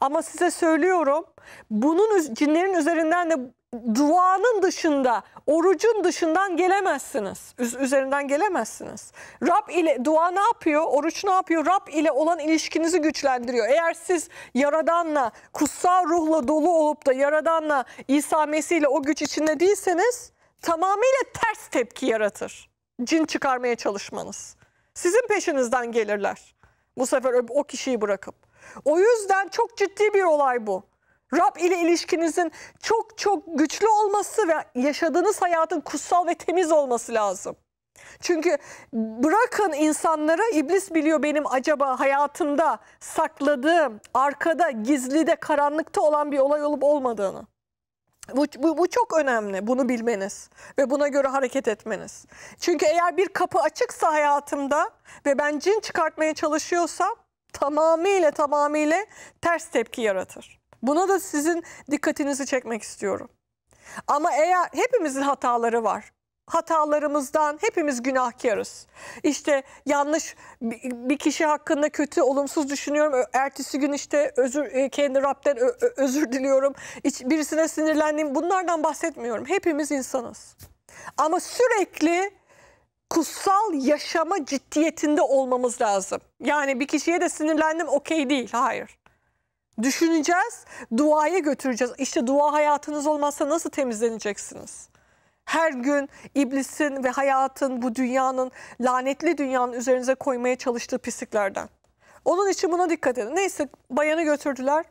Ama size söylüyorum bunun cinlerin üzerinden de duanın dışında, orucun dışından gelemezsiniz. Üzerinden gelemezsiniz. Rab ile dua ne yapıyor? Oruç ne yapıyor? Rab ile olan ilişkinizi güçlendiriyor. Eğer siz Yaradan'la, kutsal ruhla dolu olup da Yaradan'la, İsa Mesih ile o güç içinde değilseniz tamamıyla ters tepki yaratır. Cin çıkarmaya çalışmanız. Sizin peşinizden gelirler. Bu sefer o kişiyi bırakıp. O yüzden çok ciddi bir olay bu. Rab ile ilişkinizin çok çok güçlü olması ve yaşadığınız hayatın kutsal ve temiz olması lazım. Çünkü bırakın insanlara iblis biliyor benim acaba hayatımda sakladığım, arkada, gizlide, karanlıkta olan bir olay olup olmadığını. Bu, bu, bu çok önemli bunu bilmeniz ve buna göre hareket etmeniz. Çünkü eğer bir kapı açıksa hayatımda ve ben cin çıkartmaya çalışıyorsam tamamıyla tamamıyla ters tepki yaratır. Buna da sizin dikkatinizi çekmek istiyorum. Ama eğer hepimizin hataları var hatalarımızdan hepimiz günahkarız. İşte yanlış bir kişi hakkında kötü olumsuz düşünüyorum. Ertesi gün işte özür e, kendi Rab'den özür diliyorum. Hiç birisine sinirlendim. bunlardan bahsetmiyorum. Hepimiz insanız. Ama sürekli kutsal yaşama ciddiyetinde olmamız lazım. Yani bir kişiye de sinirlendim okey değil. Hayır. Düşüneceğiz, duaya götüreceğiz. İşte dua hayatınız olmazsa nasıl temizleneceksiniz? Her gün iblisin ve hayatın bu dünyanın lanetli dünyanın üzerinize koymaya çalıştığı pisliklerden. Onun için buna dikkat edin. Neyse bayanı götürdüler.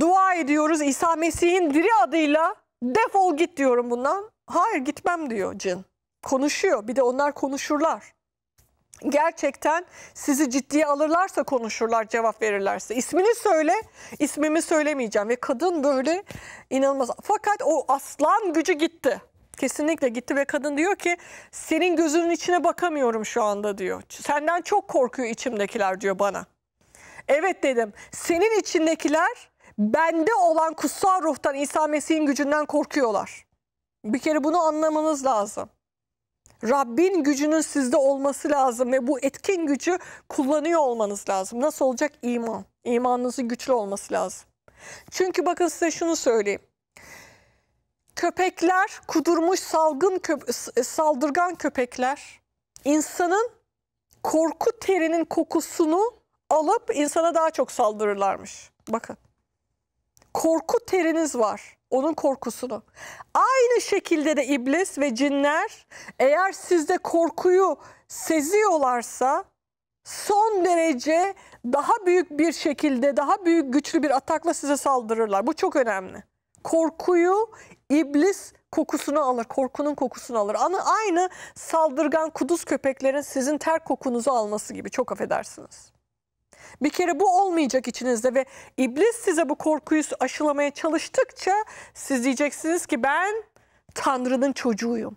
Dua ediyoruz İsa Mesih'in diri adıyla defol git diyorum bundan. Hayır gitmem diyor cin. Konuşuyor bir de onlar konuşurlar gerçekten sizi ciddiye alırlarsa konuşurlar cevap verirlerse. İsmini söyle ismimi söylemeyeceğim ve kadın böyle inanılmaz. Fakat o aslan gücü gitti. Kesinlikle gitti ve kadın diyor ki senin gözünün içine bakamıyorum şu anda diyor. Senden çok korkuyor içimdekiler diyor bana. Evet dedim senin içindekiler bende olan kutsal ruhtan İsa Mesih'in gücünden korkuyorlar. Bir kere bunu anlamanız lazım. Rabbin gücünün sizde olması lazım ve bu etkin gücü kullanıyor olmanız lazım. Nasıl olacak? İman. İmanınızın güçlü olması lazım. Çünkü bakın size şunu söyleyeyim. Köpekler, kudurmuş salgın köp saldırgan köpekler insanın korku terinin kokusunu alıp insana daha çok saldırırlarmış. Bakın korku teriniz var. Onun korkusunu. Aynı şekilde de iblis ve cinler eğer sizde korkuyu seziyorlarsa son derece daha büyük bir şekilde, daha büyük güçlü bir atakla size saldırırlar. Bu çok önemli. Korkuyu iblis kokusunu alır, korkunun kokusunu alır. Aynı saldırgan kuduz köpeklerin sizin ter kokunuzu alması gibi çok affedersiniz. Bir kere bu olmayacak içinizde ve iblis size bu korkuyu aşılamaya çalıştıkça siz diyeceksiniz ki ben Tanrı'nın çocuğuyum.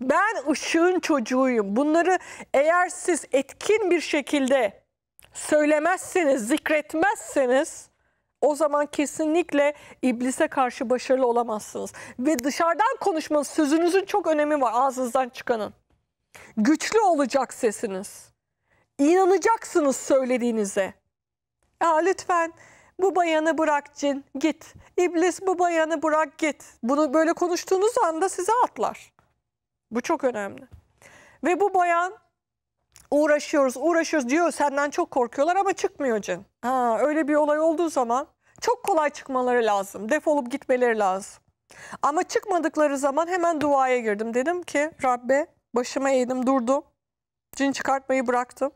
Ben ışığın çocuğuyum. Bunları eğer siz etkin bir şekilde söylemezseniz, zikretmezseniz o zaman kesinlikle iblise karşı başarılı olamazsınız. Ve dışarıdan konuşmanız, sözünüzün çok önemi var ağzınızdan çıkanın. Güçlü olacak sesiniz inanacaksınız söylediğinize. Ya lütfen bu bayanı bırak cin git. İblis bu bayanı bırak git. Bunu böyle konuştuğunuz anda size atlar. Bu çok önemli. Ve bu bayan uğraşıyoruz uğraşıyoruz diyor senden çok korkuyorlar ama çıkmıyor cin. Ha, öyle bir olay olduğu zaman çok kolay çıkmaları lazım. Defolup gitmeleri lazım. Ama çıkmadıkları zaman hemen duaya girdim. Dedim ki Rabbe başıma eğdim durdum. Cin çıkartmayı bıraktım.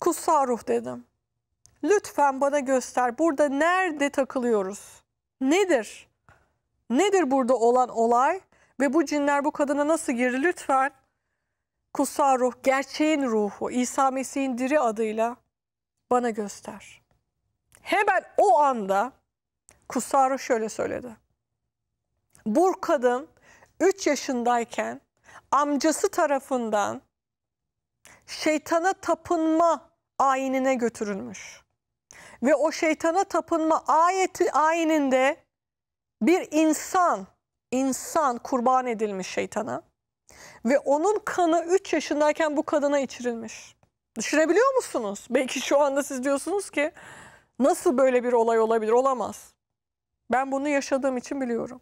Kutsal ruh dedim. Lütfen bana göster burada nerede takılıyoruz? Nedir? Nedir burada olan olay? Ve bu cinler bu kadına nasıl girdi? Lütfen kutsal ruh, gerçeğin ruhu, İsa Mesih'in diri adıyla bana göster. Hemen o anda kutsal ruh şöyle söyledi. Bu kadın 3 yaşındayken amcası tarafından şeytana tapınma ayinine götürülmüş. Ve o şeytana tapınma ayeti ayininde bir insan, insan kurban edilmiş şeytana ve onun kanı 3 yaşındayken bu kadına içirilmiş. Düşünebiliyor musunuz? Belki şu anda siz diyorsunuz ki nasıl böyle bir olay olabilir? Olamaz. Ben bunu yaşadığım için biliyorum.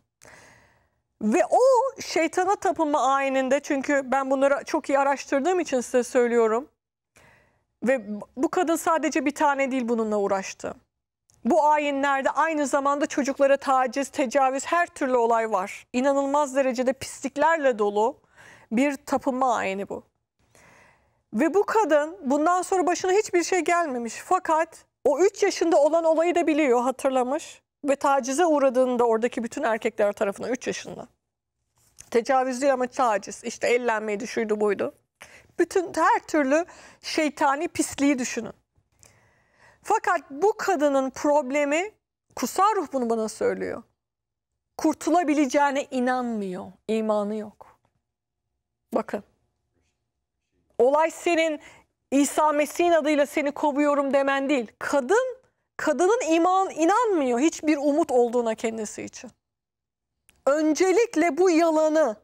Ve o şeytana tapınma ayininde çünkü ben bunları çok iyi araştırdığım için size söylüyorum. Ve bu kadın sadece bir tane değil bununla uğraştı. Bu ayinlerde aynı zamanda çocuklara taciz, tecavüz her türlü olay var. İnanılmaz derecede pisliklerle dolu bir tapınma ayini bu. Ve bu kadın bundan sonra başına hiçbir şey gelmemiş. Fakat o 3 yaşında olan olayı da biliyor, hatırlamış. Ve tacize uğradığında oradaki bütün erkekler tarafından 3 yaşında. Tecavüz değil ama taciz. İşte ellenmeydi şuydu buydu. Bütün her türlü şeytani pisliği düşünün. Fakat bu kadının problemi kusar ruh bunu bana söylüyor. Kurtulabileceğine inanmıyor. imanı yok. Bakın. Olay senin İsa Mesih'in adıyla seni kovuyorum demen değil. Kadın, kadının iman inanmıyor hiçbir umut olduğuna kendisi için öncelikle bu yalanı,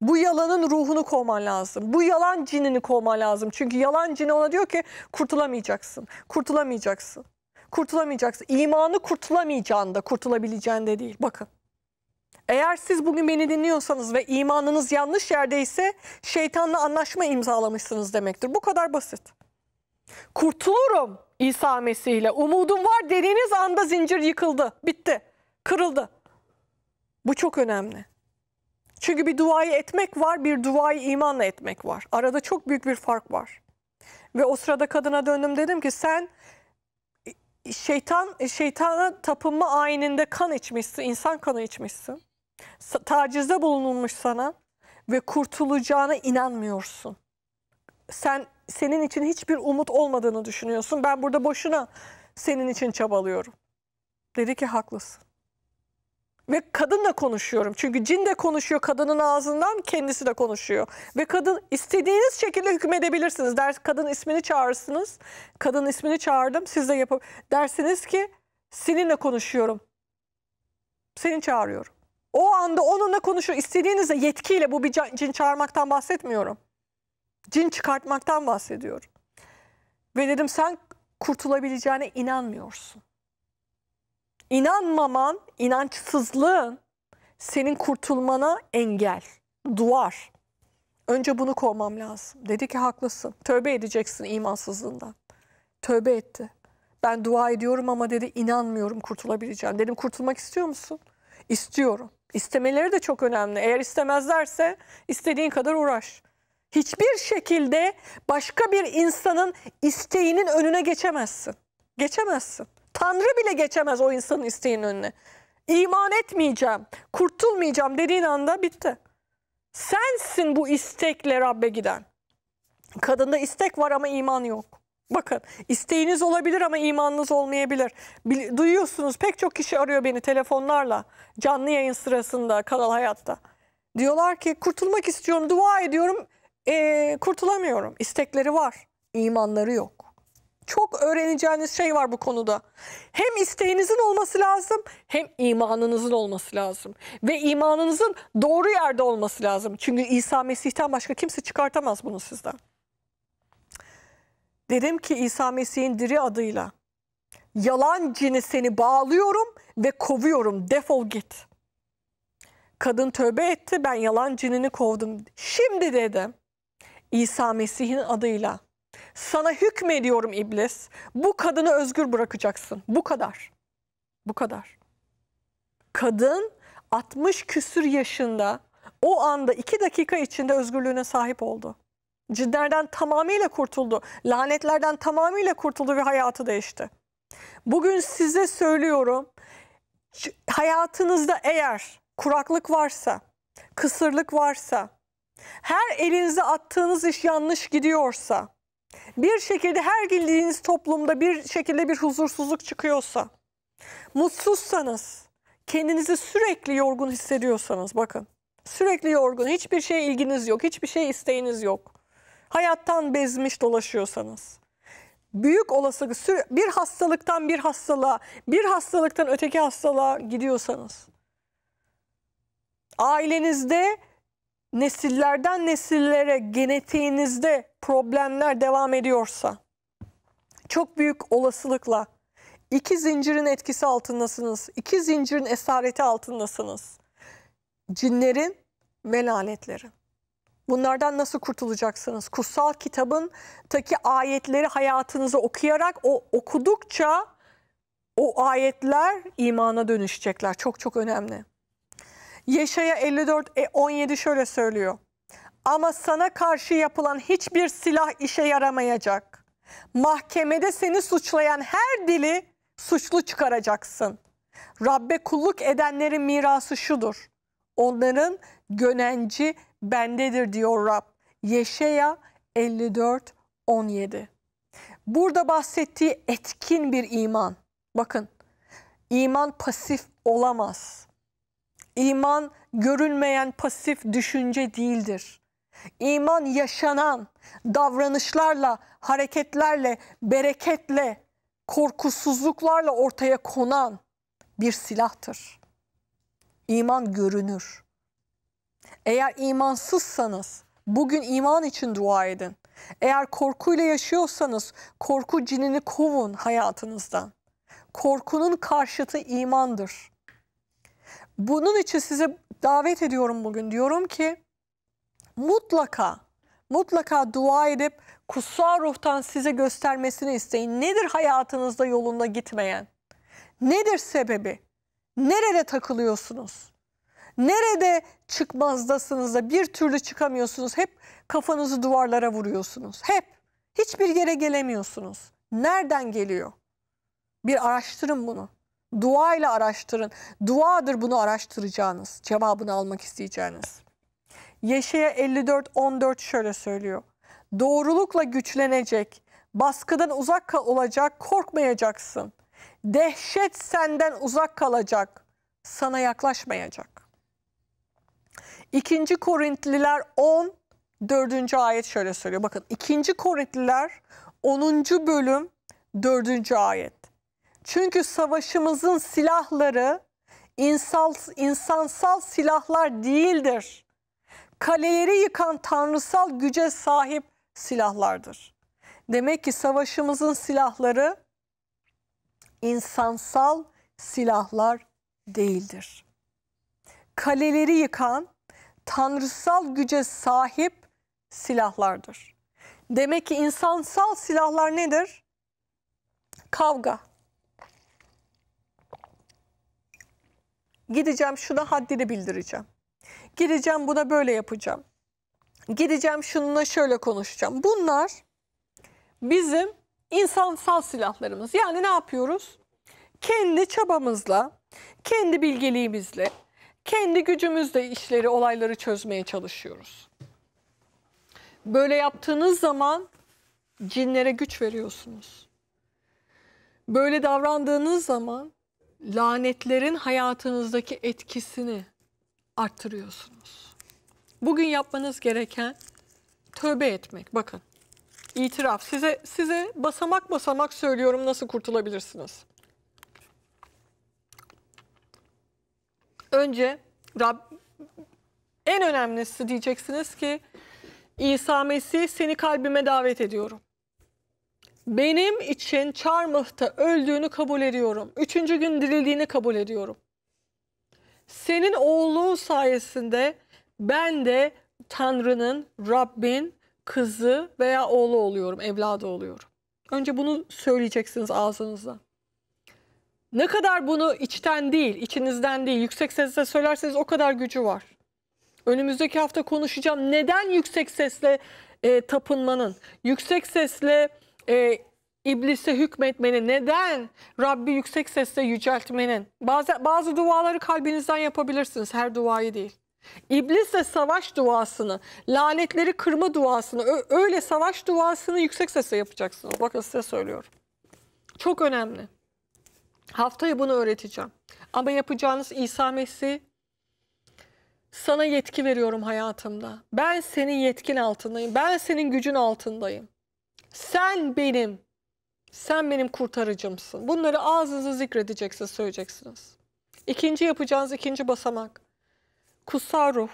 bu yalanın ruhunu kovman lazım. Bu yalan cinini kovman lazım. Çünkü yalan cini ona diyor ki kurtulamayacaksın, kurtulamayacaksın, kurtulamayacaksın. İmanı kurtulamayacağında, kurtulabileceğinde değil. Bakın. Eğer siz bugün beni dinliyorsanız ve imanınız yanlış yerdeyse şeytanla anlaşma imzalamışsınız demektir. Bu kadar basit. Kurtulurum İsa Mesih ile. Umudum var dediğiniz anda zincir yıkıldı. Bitti. Kırıldı. Bu çok önemli. Çünkü bir duayı etmek var, bir duayı imanla etmek var. Arada çok büyük bir fark var. Ve o sırada kadına döndüm dedim ki sen e, şeytan e, şeytana tapınma ayininde kan içmişsin, insan kanı içmişsin. Tacizde bulunulmuş sana ve kurtulacağına inanmıyorsun. Sen senin için hiçbir umut olmadığını düşünüyorsun. Ben burada boşuna senin için çabalıyorum. Dedi ki haklısın ve kadınla konuşuyorum. Çünkü cin de konuşuyor kadının ağzından kendisi de konuşuyor. Ve kadın istediğiniz şekilde hükmedebilirsiniz. Ders kadın ismini çağırırsınız. Kadın ismini çağırdım siz de yapın. Dersiniz ki seninle konuşuyorum. Seni çağırıyorum. O anda onunla konuşuyor. İstediğinizde yetkiyle bu bir cin çağırmaktan bahsetmiyorum. Cin çıkartmaktan bahsediyorum. Ve dedim sen kurtulabileceğine inanmıyorsun. İnanmaman, inançsızlığın senin kurtulmana engel, duvar. Önce bunu kovmam lazım. Dedi ki haklısın. Tövbe edeceksin imansızlığından. Tövbe etti. Ben dua ediyorum ama dedi inanmıyorum kurtulabileceğim. Dedim kurtulmak istiyor musun? İstiyorum. İstemeleri de çok önemli. Eğer istemezlerse istediğin kadar uğraş. Hiçbir şekilde başka bir insanın isteğinin önüne geçemezsin. Geçemezsin. Tanrı bile geçemez o insanın isteğinin önüne. İman etmeyeceğim, kurtulmayacağım dediğin anda bitti. Sensin bu istekle Rabbe giden. Kadında istek var ama iman yok. Bakın isteğiniz olabilir ama imanınız olmayabilir. Duyuyorsunuz pek çok kişi arıyor beni telefonlarla canlı yayın sırasında Kanal Hayat'ta. Diyorlar ki kurtulmak istiyorum dua ediyorum ee, kurtulamıyorum. İstekleri var imanları yok çok öğreneceğiniz şey var bu konuda. Hem isteğinizin olması lazım hem imanınızın olması lazım. Ve imanınızın doğru yerde olması lazım. Çünkü İsa Mesih'ten başka kimse çıkartamaz bunu sizden. Dedim ki İsa Mesih'in diri adıyla yalan cini seni bağlıyorum ve kovuyorum defol git. Kadın tövbe etti ben yalan cinini kovdum. Şimdi dedim İsa Mesih'in adıyla sana hükmediyorum iblis. Bu kadını özgür bırakacaksın. Bu kadar. Bu kadar. Kadın 60 küsür yaşında o anda iki dakika içinde özgürlüğüne sahip oldu. Cinlerden tamamıyla kurtuldu. Lanetlerden tamamıyla kurtuldu ve hayatı değişti. Bugün size söylüyorum. Hayatınızda eğer kuraklık varsa, kısırlık varsa, her elinize attığınız iş yanlış gidiyorsa, bir şekilde her girdiğiniz toplumda bir şekilde bir huzursuzluk çıkıyorsa, mutsuzsanız, kendinizi sürekli yorgun hissediyorsanız bakın. Sürekli yorgun, hiçbir şey ilginiz yok, hiçbir şey isteğiniz yok. Hayattan bezmiş dolaşıyorsanız. Büyük olasılık bir hastalıktan bir hastalığa, bir hastalıktan öteki hastalığa gidiyorsanız. Ailenizde nesillerden nesillere genetiğinizde problemler devam ediyorsa çok büyük olasılıkla iki zincirin etkisi altındasınız. İki zincirin esareti altındasınız. Cinlerin ve lanetlerin. Bunlardan nasıl kurtulacaksınız? Kutsal kitabın taki ayetleri hayatınızı okuyarak o okudukça o ayetler imana dönüşecekler. Çok çok önemli. Yeşaya 54 e 17 şöyle söylüyor. Ama sana karşı yapılan hiçbir silah işe yaramayacak. Mahkemede seni suçlayan her dili suçlu çıkaracaksın. Rabbe kulluk edenlerin mirası şudur. Onların gönenci bendedir diyor Rab. Yeşaya 54 17. Burada bahsettiği etkin bir iman. Bakın iman pasif olamaz. İman görülmeyen pasif düşünce değildir. İman yaşanan davranışlarla, hareketlerle, bereketle, korkusuzluklarla ortaya konan bir silahtır. İman görünür. Eğer imansızsanız bugün iman için dua edin. Eğer korkuyla yaşıyorsanız korku cinini kovun hayatınızdan. Korkunun karşıtı imandır. Bunun için sizi davet ediyorum bugün. Diyorum ki mutlaka mutlaka dua edip kutsal ruhtan size göstermesini isteyin. Nedir hayatınızda yolunda gitmeyen? Nedir sebebi? Nerede takılıyorsunuz? Nerede çıkmazdasınız da bir türlü çıkamıyorsunuz? Hep kafanızı duvarlara vuruyorsunuz. Hep. Hiçbir yere gelemiyorsunuz. Nereden geliyor? Bir araştırın bunu. Duayla araştırın. Duadır bunu araştıracağınız, cevabını almak isteyeceğiniz. Yeşaya 54-14 şöyle söylüyor. Doğrulukla güçlenecek, baskıdan uzak olacak, korkmayacaksın. Dehşet senden uzak kalacak, sana yaklaşmayacak. 2. Korintliler 10, 4. ayet şöyle söylüyor. Bakın 2. Korintliler 10. bölüm 4. ayet. Çünkü savaşımızın silahları insal, insansal silahlar değildir. Kaleleri yıkan tanrısal güce sahip silahlardır. Demek ki savaşımızın silahları insansal silahlar değildir. Kaleleri yıkan tanrısal güce sahip silahlardır. Demek ki insansal silahlar nedir? Kavga, Gideceğim şuna haddini bildireceğim. Gideceğim buna böyle yapacağım. Gideceğim şununla şöyle konuşacağım. Bunlar bizim insansal silahlarımız. Yani ne yapıyoruz? Kendi çabamızla, kendi bilgeliğimizle, kendi gücümüzle işleri, olayları çözmeye çalışıyoruz. Böyle yaptığınız zaman cinlere güç veriyorsunuz. Böyle davrandığınız zaman lanetlerin hayatınızdaki etkisini arttırıyorsunuz. Bugün yapmanız gereken tövbe etmek. Bakın. İtiraf. Size size basamak basamak söylüyorum nasıl kurtulabilirsiniz. Önce Rab en önemlisi diyeceksiniz ki İsa Mesih seni kalbime davet ediyorum. Benim için Çarmıh'ta öldüğünü kabul ediyorum. Üçüncü gün dirildiğini kabul ediyorum. Senin oğlun sayesinde ben de Tanrı'nın, Rabbin kızı veya oğlu oluyorum, evladı oluyorum. Önce bunu söyleyeceksiniz ağzınızdan. Ne kadar bunu içten değil, içinizden değil, yüksek sesle söylerseniz o kadar gücü var. Önümüzdeki hafta konuşacağım. Neden yüksek sesle e, tapınmanın, yüksek sesle e, iblise hükmetmenin, neden Rabbi yüksek sesle yüceltmenin. Bazı, bazı duaları kalbinizden yapabilirsiniz, her duayı değil. İblisle savaş duasını, lanetleri kırma duasını, öyle savaş duasını yüksek sesle yapacaksınız. Bakın size söylüyorum. Çok önemli. Haftayı bunu öğreteceğim. Ama yapacağınız İsa Mesih sana yetki veriyorum hayatımda. Ben senin yetkin altındayım. Ben senin gücün altındayım. Sen benim, sen benim kurtarıcımsın. Bunları ağzınızı zikredeceksiniz, söyleyeceksiniz. İkinci yapacağınız ikinci basamak. Kutsal ruh,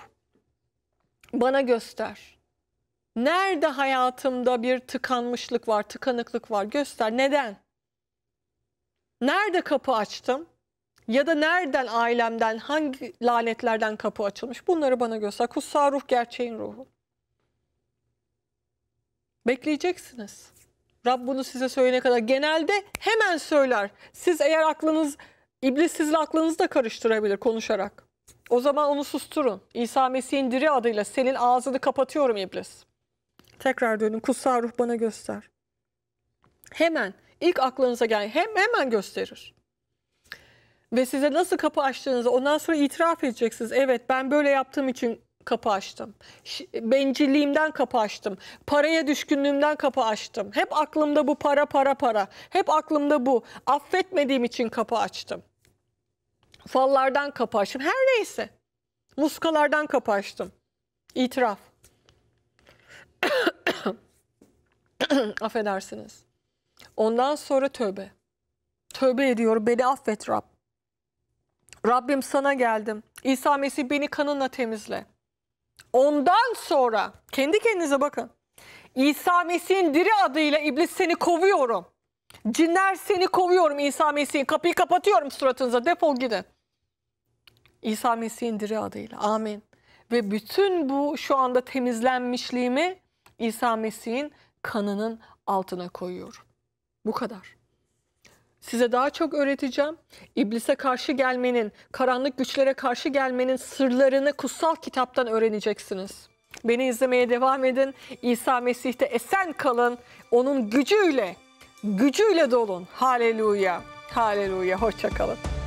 bana göster. Nerede hayatımda bir tıkanmışlık var, tıkanıklık var göster. Neden? Nerede kapı açtım? Ya da nereden ailemden, hangi lanetlerden kapı açılmış? Bunları bana göster. Kutsal ruh gerçeğin ruhu. Bekleyeceksiniz. Rab bunu size söyleyene kadar. Genelde hemen söyler. Siz eğer aklınız, iblis sizin aklınızı da karıştırabilir konuşarak. O zaman onu susturun. İsa Mesih'in diri adıyla senin ağzını kapatıyorum iblis. Tekrar dönün. Kutsal ruh bana göster. Hemen ilk aklınıza gel. Hem hemen gösterir. Ve size nasıl kapı açtığınızı ondan sonra itiraf edeceksiniz. Evet ben böyle yaptığım için kapı açtım. Bencilliğimden kapı açtım. Paraya düşkünlüğümden kapı açtım. Hep aklımda bu para para para. Hep aklımda bu. Affetmediğim için kapı açtım. Fallardan kapı açtım. Her neyse. Muskalardan kapı açtım. İtiraf. Affedersiniz. Ondan sonra tövbe. Tövbe ediyorum. Beni affet Rab. Rabbim sana geldim. İsa Mesih beni kanınla temizle. Ondan sonra kendi kendinize bakın. İsa Mesih'in diri adıyla iblis seni kovuyorum. Cinler seni kovuyorum İsa Mesih'in. Kapıyı kapatıyorum suratınıza defol gidin. İsa Mesih'in diri adıyla. Amin. Ve bütün bu şu anda temizlenmişliğimi İsa Mesih'in kanının altına koyuyorum. Bu kadar. Size daha çok öğreteceğim. İblise karşı gelmenin, karanlık güçlere karşı gelmenin sırlarını kutsal kitaptan öğreneceksiniz. Beni izlemeye devam edin. İsa Mesih'te esen kalın. Onun gücüyle, gücüyle dolun. Haleluya. Haleluya. Hoşçakalın.